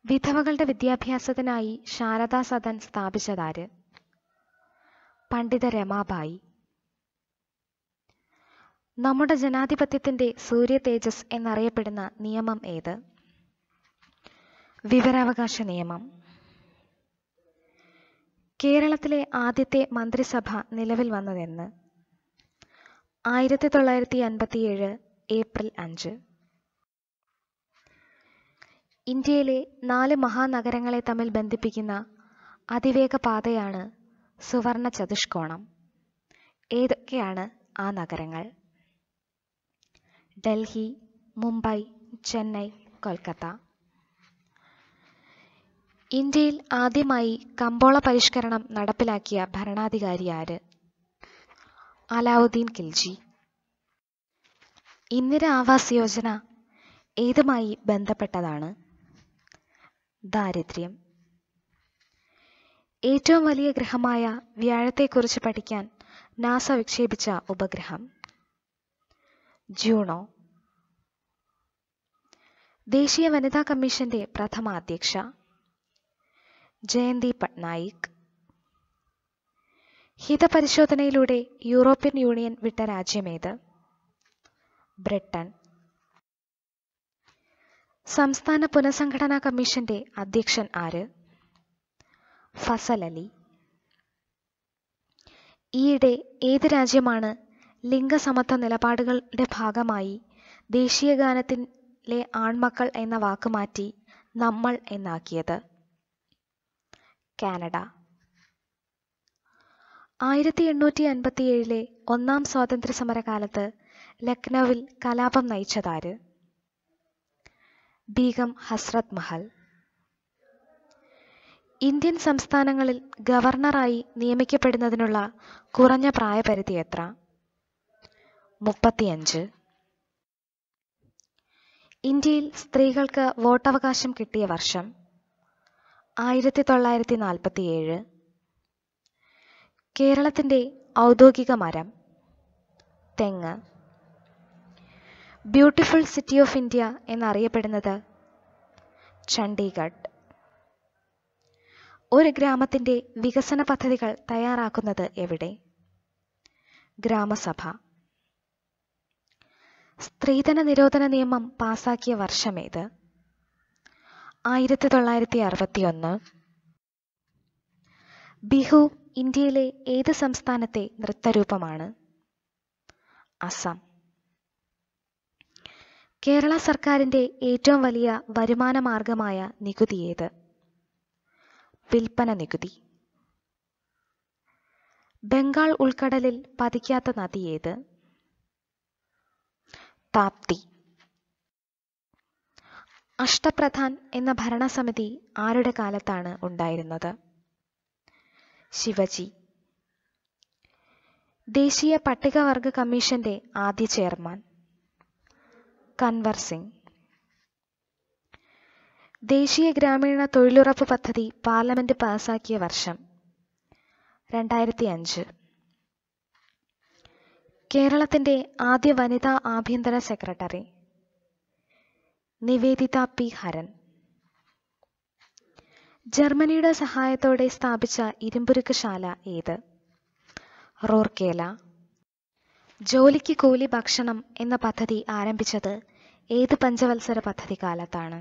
വിധവകളുടെ വിദ്യാഭ്യാസത്തിനായി ശാരദാ സദൻ സ്ഥാപിച്ചതാര് പണ്ഡിത രമാബായി നമ്മുടെ ജനാധിപത്യത്തിൻ്റെ സൂര്യ തേജസ് എന്നറിയപ്പെടുന്ന നിയമം ഏത് വിവരാവകാശ നിയമം കേരളത്തിലെ ആദ്യത്തെ മന്ത്രിസഭ നിലവിൽ വന്നതെന്ന് ആയിരത്തി തൊള്ളായിരത്തി അൻപത്തിയേഴ് ഏപ്രിൽ അഞ്ച് ഇന്ത്യയിലെ നാല് മഹാനഗരങ്ങളെ തമ്മിൽ ബന്ധിപ്പിക്കുന്ന അതിവേഗ പാതയാണ് സുവർണ ചതുഷ്കോണം ഏതൊക്കെയാണ് ആ നഗരങ്ങൾ ഡൽഹി മുംബൈ ചെന്നൈ കൊൽക്കത്ത ഇന്ത്യയിൽ ആദ്യമായി കമ്പോള പരിഷ്കരണം നടപ്പിലാക്കിയ ഭരണാധികാരി ആര് അലാവുദ്ദീൻ ഖിൽജി ഇന്ദിര ആവാസ് യോജന ഏതുമായി ബന്ധപ്പെട്ടതാണ് ദാരിദ്ര്യം ഏറ്റവും വലിയ ഗ്രഹമായ വ്യാഴത്തെക്കുറിച്ച് പഠിക്കാൻ നാസ വിക്ഷേപിച്ച ഉപഗ്രഹം ജൂണോ ദേശീയ വനിതാ കമ്മീഷന്റെ പ്രഥമ അധ്യക്ഷ ജയന്തി പട്നായിക് ഹിതപരിശോധനയിലൂടെ യൂറോപ്യൻ യൂണിയൻ വിട്ട രാജ്യമേത് ബ്രിട്ടൻ സംസ്ഥാന പുനഃസംഘടനാ കമ്മീഷന്റെ അധ്യക്ഷൻ ആര് ഫസൽ അലി ഈയിടെ ഏത് രാജ്യമാണ് ലിംഗസമത്വ നിലപാടുകളുടെ ഭാഗമായി ദേശീയ ഗാനത്തിലെ ആൺമക്കൾ എന്ന വാക്ക് മാറ്റി നമ്മൾ എന്നാക്കിയത് കാനഡ ആയിരത്തി എണ്ണൂറ്റി അൻപത്തിയേഴിലെ ഒന്നാം സ്വാതന്ത്ര്യ സമരകാലത്ത് ലക്നൌവിൽ കലാപം നയിച്ചതാര് ബീഗം ഹസ്രത് മഹൽ ഇന്ത്യൻ സംസ്ഥാനങ്ങളിൽ ഗവർണറായി നിയമിക്കപ്പെടുന്നതിനുള്ള കുറഞ്ഞ പ്രായപരിധി എത്ര മുപ്പത്തിയഞ്ച് ഇന്ത്യയിൽ സ്ത്രീകൾക്ക് വോട്ടവകാശം കിട്ടിയ വർഷം ആയിരത്തി തൊള്ളായിരത്തി ഏഴ് കേരളത്തിൻ്റെ ഔദ്യോഗിക മരം തെങ്ങ് ബ്യൂട്ടിഫുൾ സിറ്റി ഓഫ് ഇന്ത്യ എന്നറിയപ്പെടുന്നത് ചണ്ഡീഗഡ് ഒരു ഗ്രാമത്തിൻ്റെ വികസന പദ്ധതികൾ തയ്യാറാക്കുന്നത് എവിടെ ഗ്രാമസഭ സ്ത്രീധന നിരോധന നിയമം പാസാക്കിയ വർഷമേത് ആയിരത്തി തൊള്ളായിരത്തി അറുപത്തി ഒന്ന് ബിഹു ഇന്ത്യയിലെ ഏത് സംസ്ഥാനത്തെ നൃത്തരൂപമാണ് അസം കേരള സർക്കാരിൻ്റെ ഏറ്റവും വലിയ വരുമാന മാർഗമായ നികുതി ഏത് വിൽപ്പന നികുതി ബംഗാൾ ഉൾക്കടലിൽ പതിക്കാത്ത നദി ഏത് താപ്തി അഷ്ടപ്രധാൻ എന്ന ഭരണസമിതി ആരുടെ കാലത്താണ് ഉണ്ടായിരുന്നത് ശിവജി ദേശീയ പട്ടികവർഗ കമ്മീഷന്റെ ആദ്യ ചെയർമാൻ കൻവർ സിംഗ് ദേശീയ ഗ്രാമീണ തൊഴിലുറപ്പ് പദ്ധതി പാർലമെന്റ് പാസാക്കിയ വർഷം രണ്ടായിരത്തി അഞ്ച് കേരളത്തിന്റെ ആദ്യ വനിതാ ആഭ്യന്തര സെക്രട്ടറി നിവേദിത പി ഹരൻ ജർമ്മനിയുടെ സഹായത്തോടെ സ്ഥാപിച്ച ഇരുമ്പുരുക്കുശാല ഏത് റോർക്കേല ജോലിക്ക് കൂലി ഭക്ഷണം എന്ന പദ്ധതി ആരംഭിച്ചത് ഏത് പഞ്ചവത്സര പദ്ധതി കാലത്താണ്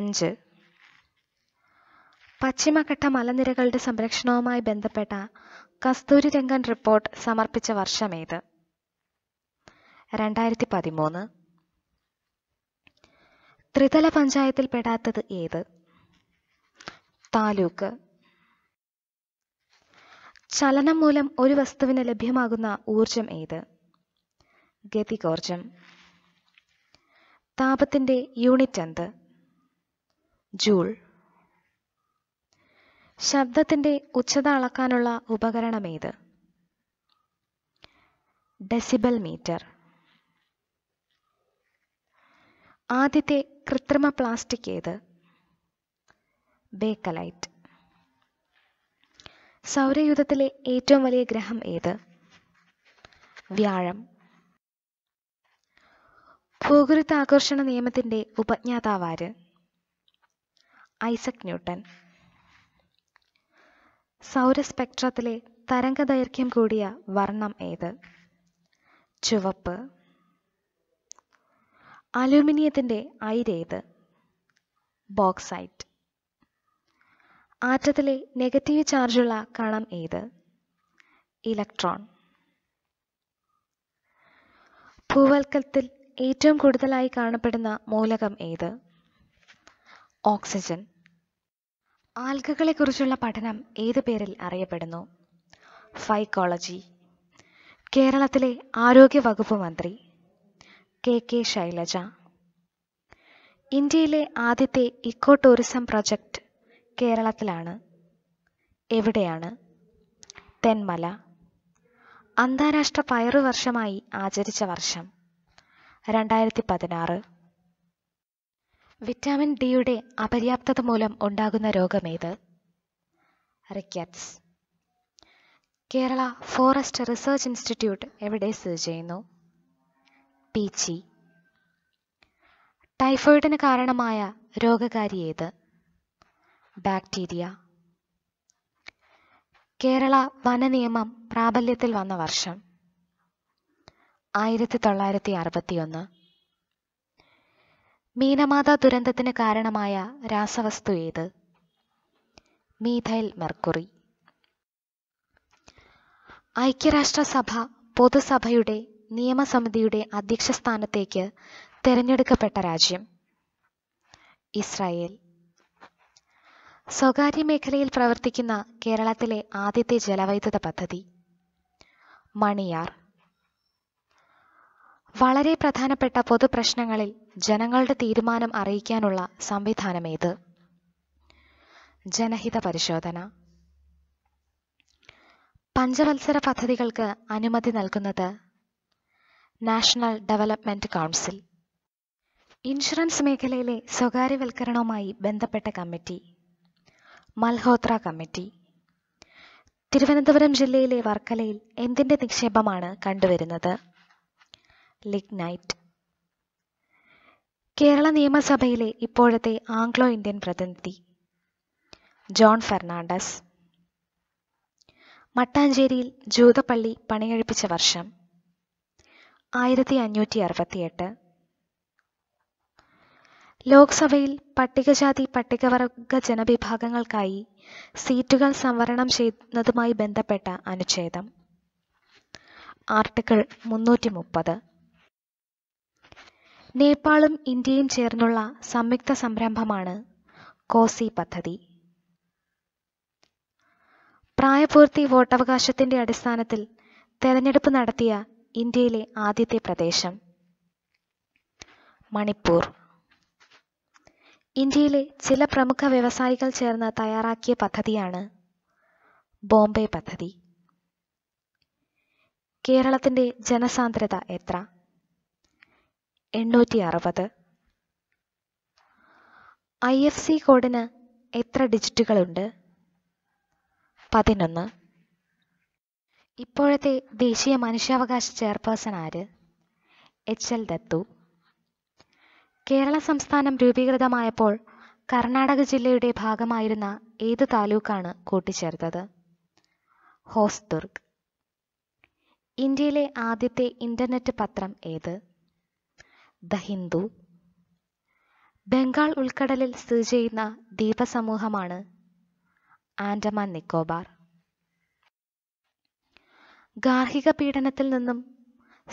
അഞ്ച് പശ്ചിമഘട്ട മലനിരകളുടെ സംരക്ഷണവുമായി ബന്ധപ്പെട്ട കസ്തൂരി രംഗൻ റിപ്പോർട്ട് സമർപ്പിച്ച വർഷമേത് രണ്ടായിരത്തി പതിമൂന്ന് ത്രിതല പഞ്ചായത്തിൽ പെടാത്തത് ഏത് താലൂക്ക് ചലനം മൂലം ഒരു വസ്തുവിന് ലഭ്യമാകുന്ന ഊർജം ഏത് ഗതികോർജം താപത്തിന്റെ യൂണിറ്റ് എന്ത് ജൂൾ ശബ്ദത്തിന്റെ ഉച്ചത അളക്കാനുള്ള ഉപകരണം ഏത് ഡെസിബൽ മീറ്റർ ആദ്യത്തെ കൃത്രിമ പ്ലാസ്റ്റിക് ഏത് ബേക്കലൈറ്റ് സൗരയൂഥത്തിലെ ഏറ്റവും വലിയ ഗ്രഹം ഏത് വ്യാഴം ഭൂഗുരുത്താകർഷണ നിയമത്തിന്റെ ഉപജ്ഞാതാവാര് ഐസക് ന്യൂട്ടൻ സൗരസ്പെക്ട്രത്തിലെ തരംഗദൈർഘ്യം കൂടിയ വർണ്ണം ഏത് ചുവപ്പ് അലൂമിനിയത്തിൻ്റെ അയിരേത് ബോക്സൈറ്റ് ആറ്റത്തിലെ നെഗറ്റീവ് ചാർജുള്ള കണം ഏത് ഇലക്ട്രോൺ ഭൂവൽക്കത്തിൽ ഏറ്റവും കൂടുതലായി കാണപ്പെടുന്ന മൂലകം ഏത് ഓക്സിജൻ ആൽഗകളെക്കുറിച്ചുള്ള പഠനം ഏത് പേരിൽ അറിയപ്പെടുന്നു ഫൈക്കോളജി കേരളത്തിലെ ആരോഗ്യ വകുപ്പ് മന്ത്രി കെ കെ ശൈലജ ഇന്ത്യയിലെ ആദ്യത്തെ ഇക്കോ ടൂറിസം പ്രൊജക്റ്റ് കേരളത്തിലാണ് എവിടെയാണ് തെന്മല അന്താരാഷ്ട്ര പയറു വർഷമായി ആചരിച്ച വർഷം രണ്ടായിരത്തി പതിനാറ് വിറ്റാമിൻ ഡിയുടെ അപര്യാപ്തത മൂലം ഉണ്ടാകുന്ന രോഗമേത് rickets Kerala forest research institute എവിടെ സ്ഥിതി ചെയ്യുന്നു പീച്ചി ടൈഫോയിഡിന് കാരണമായ രോഗകാരി ഏത് ബാക്ടീരിയ കേരള വനനിയമം പ്രാബല്യത്തിൽ വന്ന വർഷം ആയിരത്തി തൊള്ളായിരത്തി അറുപത്തിയൊന്ന് മീനമാത ദുരന്തത്തിന് കാരണമായ രാസവസ്തു ഏത് മീഥൈൽ മെർക്കുറി ഐക്യരാഷ്ട്രസഭ പൊതുസഭയുടെ നിയമസമിതിയുടെ സ്ഥാനത്തേക്ക് തെരഞ്ഞെടുക്കപ്പെട്ട രാജ്യം ഇസ്രായേൽ സ്വകാര്യ മേഖലയിൽ പ്രവർത്തിക്കുന്ന കേരളത്തിലെ ആദ്യത്തെ ജലവൈദ്യുത പദ്ധതി മണിയാർ വളരെ പ്രധാനപ്പെട്ട പൊതുപ്രശ്നങ്ങളിൽ ജനങ്ങളുടെ തീരുമാനം അറിയിക്കാനുള്ള സംവിധാനമേത് ജനഹിത പരിശോധന പഞ്ചവത്സര പദ്ധതികൾക്ക് അനുമതി നൽകുന്നത് നാഷണൽ ഡെവലപ്മെന്റ് കൗൺസിൽ ഇൻഷുറൻസ് മേഖലയിലെ സ്വകാര്യവൽക്കരണവുമായി ബന്ധപ്പെട്ട കമ്മിറ്റി മൽഹോത്ര കമ്മിറ്റി തിരുവനന്തപുരം ജില്ലയിലെ വർക്കലയിൽ എന്തിൻ്റെ നിക്ഷേപമാണ് കണ്ടുവരുന്നത് ലിഗ്നൈറ്റ് കേരള നിയമസഭയിലെ ഇപ്പോഴത്തെ ആംഗ്ലോ ഇന്ത്യൻ പ്രതിനിധി ജോൺ ഫെർണാണ്ടസ് മട്ടാഞ്ചേരിയിൽ ജൂതപ്പള്ളി പണിയെഴുപ്പിച്ച വർഷം ആയിരത്തി അഞ്ഞൂറ്റി അറുപത്തിയെട്ട് ലോക്സഭയിൽ പട്ടികജാതി പട്ടികവർഗ ജനവിഭാഗങ്ങൾക്കായി സീറ്റുകൾ സംവരണം ചെയ്യുന്നതുമായി ബന്ധപ്പെട്ട അനുച്ഛേദം ആർട്ടിക്കിൾ മുന്നൂറ്റി മുപ്പത് നേപ്പാളും ഇന്ത്യയും ചേർന്നുള്ള സംയുക്ത സംരംഭമാണ് കോസി പദ്ധതി പ്രായപൂർത്തി വോട്ടവകാശത്തിന്റെ അടിസ്ഥാനത്തിൽ തെരഞ്ഞെടുപ്പ് നടത്തിയ ഇന്ത്യയിലെ ആദ്യത്തെ പ്രദേശം മണിപ്പൂർ ഇന്ത്യയിലെ ചില പ്രമുഖ വ്യവസായികൾ ചേർന്ന് തയ്യാറാക്കിയ പദ്ധതിയാണ് ബോംബെ പദ്ധതി കേരളത്തിൻ്റെ ജനസാന്ദ്രത എത്ര എണ്ണൂറ്റി അറുപത് ഐ എഫ് സി കോഡിന് എത്ര ഡിജിറ്റുകളുണ്ട് പതിനൊന്ന് ഇപ്പോഴത്തെ ദേശീയ മനുഷ്യാവകാശ ചെയർപേഴ്സൺ ആര് എച്ച് എൽ ദത്തു കേരള സംസ്ഥാനം രൂപീകൃതമായപ്പോൾ കർണാടക ജില്ലയുടെ ഭാഗമായിരുന്ന ഏത് താലൂക്കാണ് കൂട്ടിച്ചേർത്തത് ഹോസ്ദുർഗ് ഇന്ത്യയിലെ ആദ്യത്തെ ഇന്റർനെറ്റ് പത്രം ഏത് ദ ഹിന്ദു ബംഗാൾ ഉൾക്കടലിൽ സ്ഥിതി ചെയ്യുന്ന ദ്വീപസമൂഹമാണ് ആൻഡമാൻ നിക്കോബാർ ഗാർഹിക പീഡനത്തിൽ നിന്നും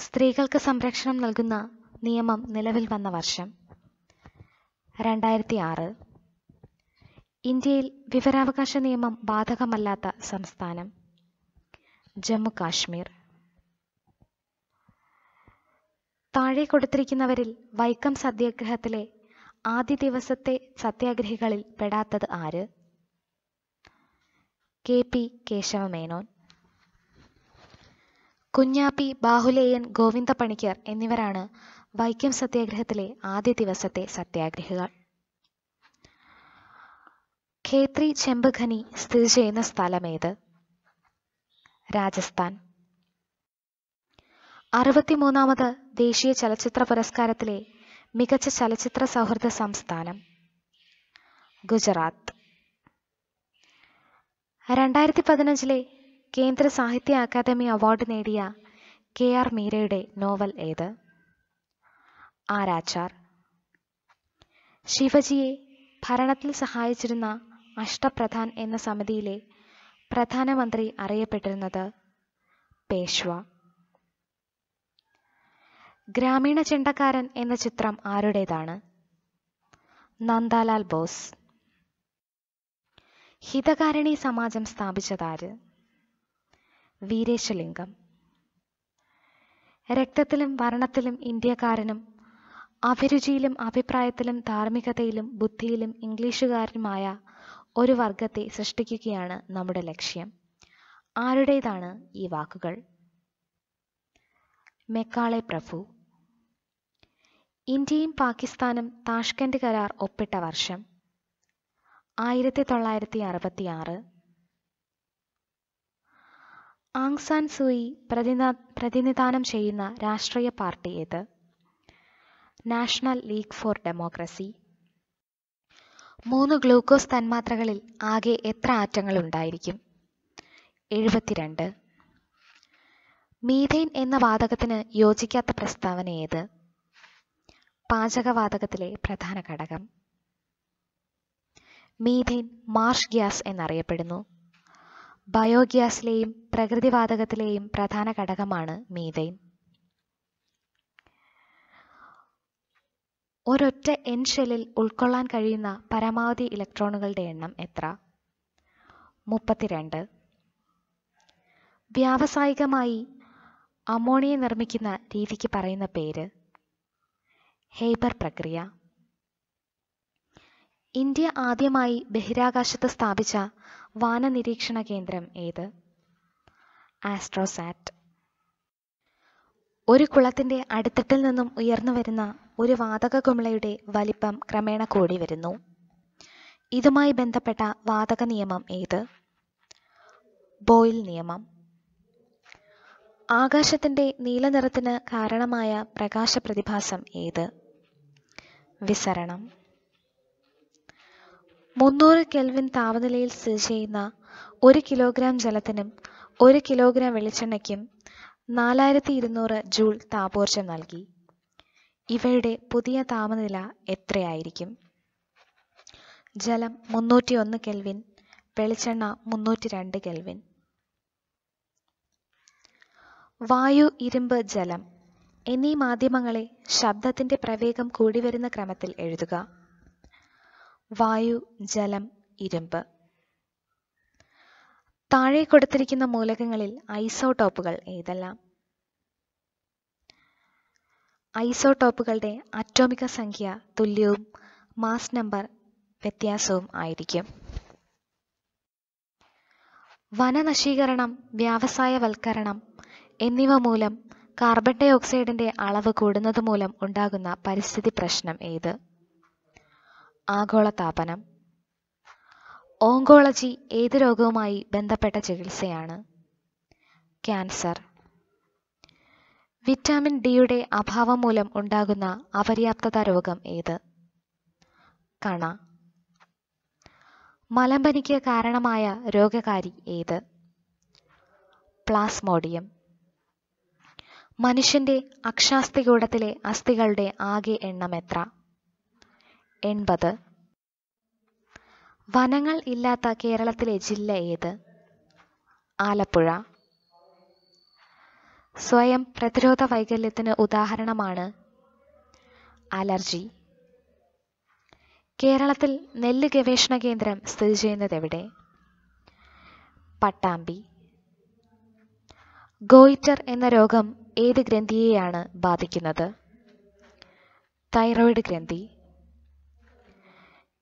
സ്ത്രീകൾക്ക് സംരക്ഷണം നൽകുന്ന നിയമം നിലവിൽ വന്ന വർഷം രണ്ടായിരത്തി ആറ് ഇന്ത്യയിൽ വിവരാവകാശ നിയമം ബാധകമല്ലാത്ത സംസ്ഥാനം ജമ്മു കാശ്മീർ താഴെ കൊടുത്തിരിക്കുന്നവരിൽ വൈക്കം സത്യാഗ്രഹത്തിലെ ആദ്യ ദിവസത്തെ സത്യാഗ്രഹികളിൽ പെടാത്തത് ആര് കെ പി കേശവമേനോൻ കുഞ്ഞാപ്പി ബാഹുലേയൻ ഗോവിന്ദ പണിക്കർ എന്നിവരാണ് വൈക്കം സത്യാഗ്രഹത്തിലെ ആദ്യ ദിവസത്തെ സത്യാഗ്രഹികൾ ഖേത്രി ചെമ്പഖനി സ്ഥിതി ചെയ്യുന്ന സ്ഥലമേത് രാജസ്ഥാൻ അറുപത്തിമൂന്നാമത് ദേശീയ ചലച്ചിത്ര പുരസ്കാരത്തിലെ മികച്ച ചലച്ചിത്ര സൗഹൃദ സംസ്ഥാനം ഗുജറാത്ത് രണ്ടായിരത്തി പതിനഞ്ചിലെ കേന്ദ്ര സാഹിത്യ അക്കാദമി അവാർഡ് നേടിയ കെ ആർ മീരയുടെ നോവൽ ഏത് ആരാച്ചാർ ശിവജിയെ ഭരണത്തിൽ സഹായിച്ചിരുന്ന അഷ്ടപ്രധാൻ എന്ന സമിതിയിലെ പ്രധാനമന്ത്രി അറിയപ്പെട്ടിരുന്നത് പേഷ്വ ഗ്രാമീണ ചെണ്ടക്കാരൻ എന്ന ചിത്രം ആരുടേതാണ് നന്ദാലാൽ ബോസ് ഹിതകാരിണി സമാജം സ്ഥാപിച്ചതാര് വീരേശലിംഗം രക്തത്തിലും വർണ്ണത്തിലും ഇന്ത്യക്കാരനും അഭിരുചിയിലും അഭിപ്രായത്തിലും ധാർമ്മികതയിലും ബുദ്ധിയിലും ഇംഗ്ലീഷുകാരനുമായ ഒരു വർഗത്തെ സൃഷ്ടിക്കുകയാണ് നമ്മുടെ ലക്ഷ്യം ആരുടേതാണ് ഈ വാക്കുകൾ മെക്കാളെ പ്രഭു ഇന്ത്യയും പാകിസ്ഥാനും താഷ്കൻഡ് കരാർ ഒപ്പിട്ട വർഷം ആയിരത്തി തൊള്ളായിരത്തി അറുപത്തിയാറ് ആങ് സാൻ സൂയി പ്രതിനിധാനം ചെയ്യുന്ന രാഷ്ട്രീയ പാർട്ടി ഏത് നാഷണൽ ലീഗ് ഫോർ ഡെമോക്രസി മൂന്ന് ഗ്ലൂക്കോസ് തന്മാത്രകളിൽ ആകെ എത്ര ആറ്റങ്ങൾ ഉണ്ടായിരിക്കും എഴുപത്തിരണ്ട് മീഥൈൻ എന്ന വാതകത്തിന് യോജിക്കാത്ത പ്രസ്താവന ഏത് പാചകവാതകത്തിലെ പ്രധാന ഘടകം മീഥൈൻ മാർഷ് ഗ്യാസ് എന്നറിയപ്പെടുന്നു ബയോഗ്യാസിലെയും പ്രകൃതിവാതകത്തിലെയും പ്രധാന ഘടകമാണ് മീതെയ്ൻ ഒരൊറ്റ എൻ ഷെല്ലിൽ ഉൾക്കൊള്ളാൻ കഴിയുന്ന പരമാവധി ഇലക്ട്രോണുകളുടെ എണ്ണം എത്ര മുപ്പത്തിരണ്ട് വ്യാവസായികമായി അമോണിയ നിർമ്മിക്കുന്ന രീതിക്ക് പറയുന്ന പേര് ഹേബർ പ്രക്രിയ ഇന്ത്യ ആദ്യമായി ബഹിരാകാശത്ത് സ്ഥാപിച്ച വാനനിരീക്ഷണ കേന്ദ്രം ഏത് ആസ്ട്രോസാറ്റ് ഒരു കുളത്തിൻ്റെ അടിത്തട്ടിൽ നിന്നും ഉയർന്നു വരുന്ന ഒരു വാതക കുമിളയുടെ വലിപ്പം ക്രമേണ കൂടി വരുന്നു ഇതുമായി ബന്ധപ്പെട്ട വാതക നിയമം ഏത് ബോയിൽ നിയമം ആകാശത്തിൻ്റെ നീലനിറത്തിന് കാരണമായ പ്രകാശ പ്രതിഭാസം ഏത് വിസരണം മുന്നൂറ് കെൽവിൻ താപനിലയിൽ സ്ഥിതി ചെയ്യുന്ന ഒരു കിലോഗ്രാം ജലത്തിനും ഒരു കിലോഗ്രാം വെളിച്ചെണ്ണയ്ക്കും നാലായിരത്തി ഇരുന്നൂറ് ജൂൾ താപോർജ്ജം നൽകി ഇവയുടെ പുതിയ താപനില എത്രയായിരിക്കും ജലം മുന്നൂറ്റി ഒന്ന് കെൽവിൻ വെളിച്ചെണ്ണ മുന്നൂറ്റി രണ്ട് കെൽവിൻ വായു ഇരുമ്പ് ജലം എന്നീ മാധ്യമങ്ങളെ ശബ്ദത്തിന്റെ പ്രവേഗം കൂടി വരുന്ന ക്രമത്തിൽ എഴുതുക വായു ജലം ഇരുമ്പ് താഴെ കൊടുത്തിരിക്കുന്ന മൂലകങ്ങളിൽ ഐസോടോപ്പുകൾ ഏതെല്ലാം ഐസോടോപ്പുകളുടെ അറ്റോമിക സംഖ്യ തുല്യവും മാസ് നമ്പർ വ്യത്യാസവും ആയിരിക്കും വനനശീകരണം വ്യവസായവൽക്കരണം എന്നിവ മൂലം കാർബൺ ഡൈ ഓക്സൈഡിന്റെ അളവ് കൂടുന്നത് മൂലം ഉണ്ടാകുന്ന പരിസ്ഥിതി പ്രശ്നം ഏത് ആഗോളതാപനം ഓങ്കോളജി ഏത് രോഗവുമായി ബന്ധപ്പെട്ട ചികിത്സയാണ് ക്യാൻസർ വിറ്റാമിൻ ഡിയുടെ അഭാവം മൂലം ഉണ്ടാകുന്ന അപര്യാപ്തത രോഗം ഏത് കണ മലമ്പനിക്ക് കാരണമായ രോഗകാരി ഏത് പ്ലാസ്മോഡിയം മനുഷ്യന്റെ അക്ഷാസ്തികൂടത്തിലെ അസ്ഥികളുടെ ആകെ എണ്ണം എത്ര എൺപത് വനങ്ങൾ ഇല്ലാത്ത കേരളത്തിലെ ജില്ല ഏത് ആലപ്പുഴ സ്വയം പ്രതിരോധ വൈകല്യത്തിന് ഉദാഹരണമാണ് അലർജി കേരളത്തിൽ നെല്ല് ഗവേഷണ കേന്ദ്രം സ്ഥിതി ചെയ്യുന്നത് എവിടെ പട്ടാമ്പി ഗോയിറ്റർ എന്ന രോഗം ഏത് ഗ്രന്ഥിയെയാണ് ബാധിക്കുന്നത് തൈറോയിഡ് ഗ്രന്ഥി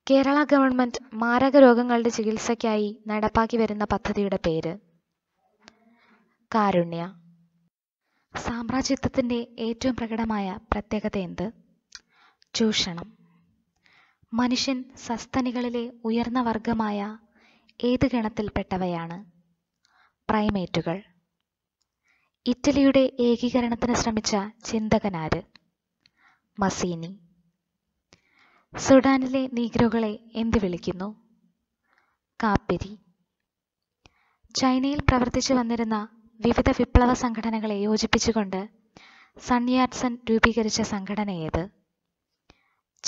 കേരള ഗവൺമെന്റ് മാരക രോഗങ്ങളുടെ ചികിത്സയ്ക്കായി നടപ്പാക്കി വരുന്ന പദ്ധതിയുടെ പേര് കാരുണ്യ സാമ്രാജ്യത്വത്തിൻ്റെ ഏറ്റവും പ്രകടമായ പ്രത്യേകത എന്ത് ചൂഷണം മനുഷ്യൻ സസ്തനികളിലെ ഉയർന്ന വർഗമായ ഏത് ഗണത്തിൽപ്പെട്ടവയാണ് പ്രൈമേറ്റുകൾ ഇറ്റലിയുടെ ഏകീകരണത്തിന് ശ്രമിച്ച ചിന്തകനാര് മസീനി സുഡാനിലെ നീഗ്രോകളെ എന്ത് വിളിക്കുന്നു കാപ്പിരി ചൈനയിൽ പ്രവർത്തിച്ചു വന്നിരുന്ന വിവിധ വിപ്ലവ സംഘടനകളെ യോജിപ്പിച്ചുകൊണ്ട് സൺയാറ്റ്സൺ രൂപീകരിച്ച ഏത്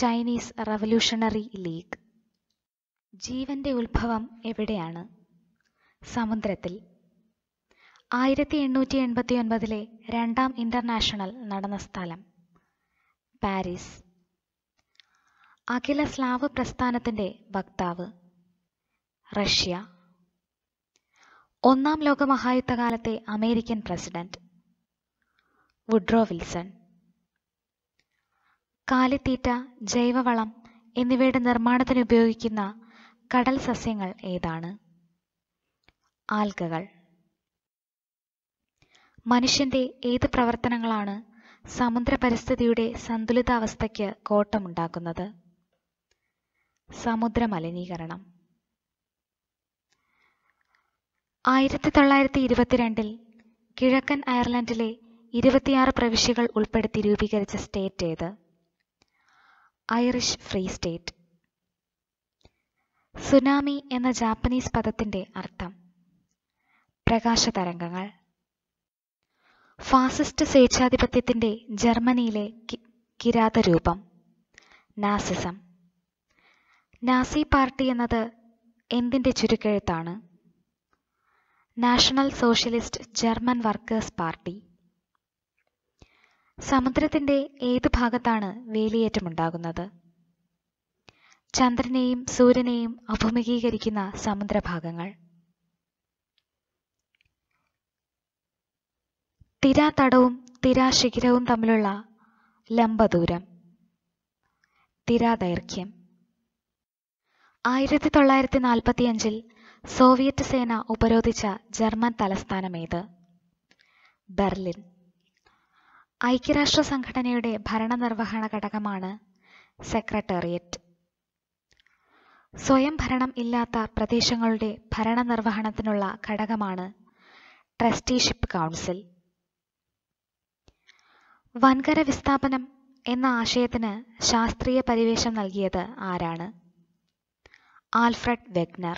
ചൈനീസ് റവല്യൂഷണറി ലീഗ് ജീവന്റെ ഉത്ഭവം എവിടെയാണ് സമുദ്രത്തിൽ ആയിരത്തി എണ്ണൂറ്റി എൺപത്തി ഒൻപതിലെ രണ്ടാം ഇന്റർനാഷണൽ നടന്ന സ്ഥലം പാരീസ് അഖില സ്ലാവ് പ്രസ്ഥാനത്തിന്റെ വക്താവ് റഷ്യ ഒന്നാം ലോകമഹായുദ്ധകാലത്തെ അമേരിക്കൻ പ്രസിഡന്റ് വുഡ്രോ വിൽസൺ കാലിത്തീറ്റ ജൈവവളം എന്നിവയുടെ നിർമ്മാണത്തിന് ഉപയോഗിക്കുന്ന കടൽ സസ്യങ്ങൾ ഏതാണ് ആൽഗകൾ മനുഷ്യന്റെ ഏത് പ്രവർത്തനങ്ങളാണ് സമുദ്ര സന്തുലിതാവസ്ഥയ്ക്ക് കോട്ടമുണ്ടാക്കുന്നത് സമുദ്ര മലിനീകരണം ആയിരത്തി തൊള്ളായിരത്തി ഇരുപത്തിരണ്ടിൽ കിഴക്കൻ അയർലൻഡിലെ ഇരുപത്തിയാറ് പ്രവിശ്യകൾ ഉൾപ്പെടുത്തി രൂപീകരിച്ച സ്റ്റേറ്റ് ഏത് ഐറിഷ് ഫ്രീ സ്റ്റേറ്റ് സുനാമി എന്ന ജാപ്പനീസ് പദത്തിൻ്റെ അർത്ഥം പ്രകാശ തരംഗങ്ങൾ ഫാസിസ്റ്റ് സ്വേച്ഛാധിപത്യത്തിൻ്റെ ജർമ്മനിയിലെ കിരാത രൂപം നാസിസം നാസി പാർട്ടി എന്നത് എന്തിൻ്റെ ചുരുക്കെഴുത്താണ് national socialist German workers party സമുദ്രത്തിൻ്റെ ഏത് ഭാഗത്താണ് വേലിയേറ്റമുണ്ടാകുന്നത് ചന്ദ്രനെയും സൂര്യനെയും അഭിമുഖീകരിക്കുന്ന സമുദ്രഭാഗങ്ങൾ തിരാതടവും തിരാശിഖിരവും തമ്മിലുള്ള ലംബദൂരം തിരാദൈർഘ്യം ആയിരത്തി തൊള്ളായിരത്തി നാൽപ്പത്തിയഞ്ചിൽ സോവിയറ്റ് സേന ഉപരോധിച്ച ജർമ്മൻ തലസ്ഥാനമേത് ബെർലിൻ ഐക്യരാഷ്ട്ര സംഘടനയുടെ ഭരണനിർവഹണ ഘടകമാണ് സെക്രട്ടേറിയറ്റ് സ്വയം ഭരണം ഇല്ലാത്ത പ്രദേശങ്ങളുടെ ഭരണനിർവഹണത്തിനുള്ള ഘടകമാണ് ട്രസ്റ്റിഷിപ്പ് കൗൺസിൽ വൻകര വിസ്ഥാപനം എന്ന ആശയത്തിന് ശാസ്ത്രീയ പരിവേഷം നൽകിയത് ആരാണ് ആൽഫ്രഡ് വെഗ്നർ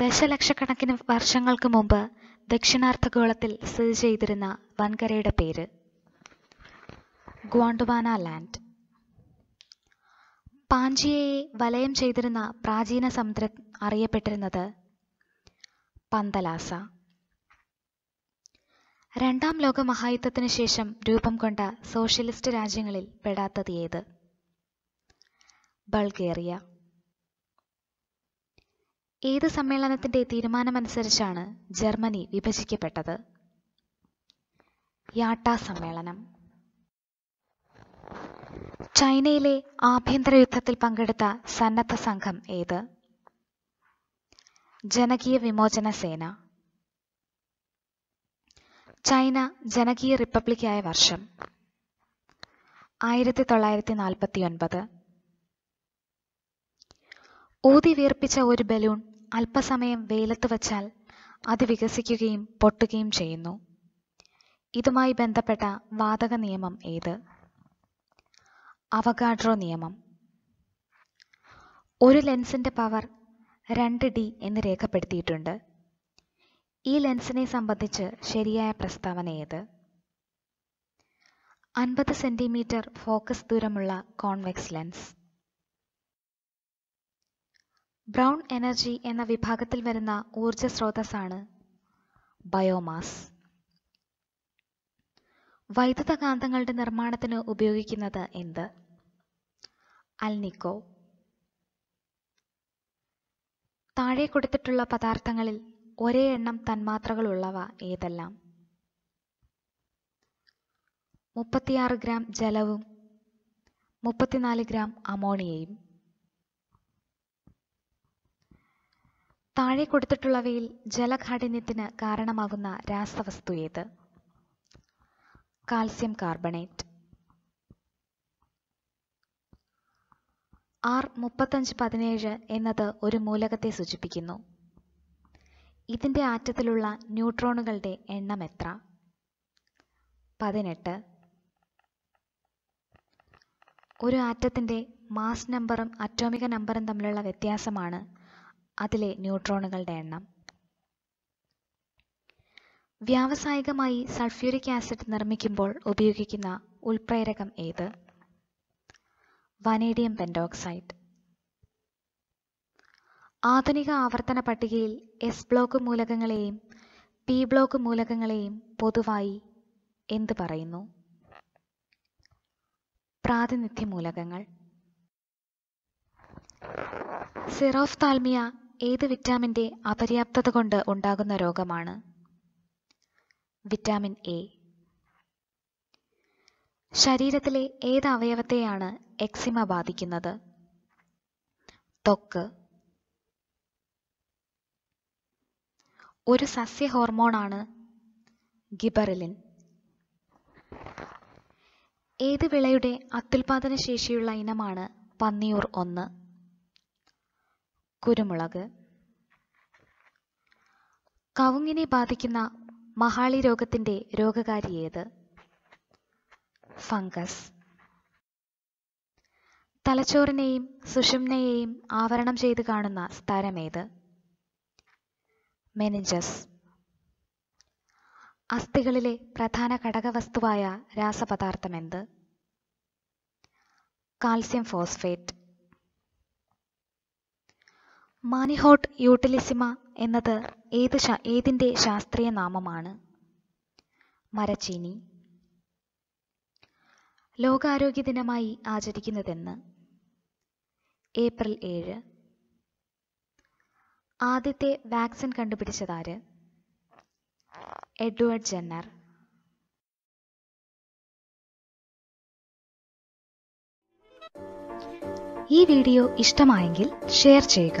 ദശലക്ഷക്കണക്കിന് വർഷങ്ങൾക്ക് മുമ്പ് ദക്ഷിണാർത്ഥഗോളത്തിൽ സ്ഥിതി ചെയ്തിരുന്ന വൻകരയുടെ പേര് ഗ്വാണ്ടുവാന ലാൻഡ് പാഞ്ചിയയെ വലയം ചെയ്തിരുന്ന പ്രാചീന സമുദ്രം അറിയപ്പെട്ടിരുന്നത് പന്തലാസ രണ്ടാം ലോക മഹായുദ്ധത്തിനു ശേഷം രൂപം കൊണ്ട സോഷ്യലിസ്റ്റ് രാജ്യങ്ങളിൽ പെടാത്തത് ഏത് ബൾഗേറിയ ഏത് സമ്മേളനത്തിന്റെ തീരുമാനമനുസരിച്ചാണ് ജർമ്മനി വിഭജിക്കപ്പെട്ടത് യാട്ടാ സമ്മേളനം ചൈനയിലെ ആഭ്യന്തര യുദ്ധത്തിൽ പങ്കെടുത്ത സന്നദ്ധ സംഘം ഏത് ജനകീയ വിമോചന സേന ചൈന ജനകീയ റിപ്പബ്ലിക്കായ വർഷം ആയിരത്തി തൊള്ളായിരത്തി നാൽപ്പത്തി ഒൻപത് ഊതി വീർപ്പിച്ച ഒരു ബലൂൺ അല്പസമയം വെയിലത്ത് വച്ചാൽ അത് വികസിക്കുകയും പൊട്ടുകയും ചെയ്യുന്നു ഇതുമായി ബന്ധപ്പെട്ട വാതക നിയമം ഏത് അവഗാഡ്രോ നിയമം ഒരു ലെൻസിൻ്റെ പവർ രണ്ട് ഡി എന്ന് രേഖപ്പെടുത്തിയിട്ടുണ്ട് ഈ ലെൻസിനെ സംബന്ധിച്ച് ശരിയായ പ്രസ്താവന ഏത് അൻപത് സെൻറ്റിമീറ്റർ ഫോക്കസ് ദൂരമുള്ള കോൺവെക്സ് ലെൻസ് ബ്രൗൺ എനർജി എന്ന വിഭാഗത്തിൽ വരുന്ന ഊർജ സ്രോതസ്സാണ് ബയോമാസ് കാന്തങ്ങളുടെ നിർമ്മാണത്തിന് ഉപയോഗിക്കുന്നത് എന്ത് അൽനിക്കോ താഴെ കൊടുത്തിട്ടുള്ള പദാർത്ഥങ്ങളിൽ ഒരേ എണ്ണം തന്മാത്രകളുള്ളവ ഏതെല്ലാം മുപ്പത്തിയാറ് ഗ്രാം ജലവും മുപ്പത്തിനാല് ഗ്രാം അമോണിയയും താഴെ കൊടുത്തിട്ടുള്ളവയിൽ ജലകാഠിന്യത്തിന് കാരണമാകുന്ന രാസവസ്തു ഏത് കാൽസ്യം കാർബണേറ്റ് ആർ മുപ്പത്തഞ്ച് പതിനേഴ് എന്നത് ഒരു മൂലകത്തെ സൂചിപ്പിക്കുന്നു ഇതിൻ്റെ ആറ്റത്തിലുള്ള ന്യൂട്രോണുകളുടെ എണ്ണം എത്ര പതിനെട്ട് ഒരു ആറ്റത്തിൻ്റെ മാസ് നമ്പറും അറ്റോമിക നമ്പറും തമ്മിലുള്ള വ്യത്യാസമാണ് അതിലെ ന്യൂട്രോണുകളുടെ എണ്ണം വ്യാവസായികമായി സൾഫ്യൂരിക് ആസിഡ് നിർമ്മിക്കുമ്പോൾ ഉപയോഗിക്കുന്ന ഉൽപ്രേരകം ഏത് വനേഡിയം പെൻഡോക്സൈഡ് ആധുനിക ആവർത്തന പട്ടികയിൽ എസ് ബ്ലോക്ക് മൂലകങ്ങളെയും പി ബ്ലോക്ക് മൂലകങ്ങളെയും പൊതുവായി എന്ത് പറയുന്നു പ്രാതിനിധ്യ മൂലകങ്ങൾ സിറോഫ്താൽമിയ ഏത് വിറ്റാമിൻ്റെ അപര്യാപ്തത കൊണ്ട് ഉണ്ടാകുന്ന രോഗമാണ് വിറ്റാമിൻ എ ശരീരത്തിലെ ഏത് അവയവത്തെയാണ് എക്സിമ ബാധിക്കുന്നത് തൊക്ക് ഒരു സസ്യ ഹോർമോണാണ് ഗിബറലിൻ ഏത് വിളയുടെ അത്യുൽപാദന ശേഷിയുള്ള ഇനമാണ് പന്നിയൂർ ഒന്ന് കുരുമുളക് കവുങ്ങിനെ ബാധിക്കുന്ന മഹാളി രോഗത്തിൻ്റെ രോഗകാരി ഏത് ഫംഗസ് തലച്ചോറിനെയും സുഷുമ്നയെയും ആവരണം ചെയ്ത് കാണുന്ന സ്ഥലമേത് മെനിഞ്ചസ് അസ്ഥികളിലെ പ്രധാന ഘടകവസ്തുവായ എന്ത് കാൽസ്യം ഫോസ്ഫേറ്റ് മാനിഹോട്ട് യൂട്ടിലിസിമ എന്നത് ഏത് ഏതിൻ്റെ ശാസ്ത്രീയ നാമമാണ് മരച്ചീനി ലോകാരോഗ്യ ദിനമായി ആചരിക്കുന്നതെന്ന് ഏപ്രിൽ ഏഴ് ആദ്യത്തെ വാക്സിൻ കണ്ടുപിടിച്ചതാര് എഡ്വേർഡ് ജെന്നർ ഈ വീഡിയോ ഇഷ്ടമായെങ്കിൽ ഷെയർ ചെയ്യുക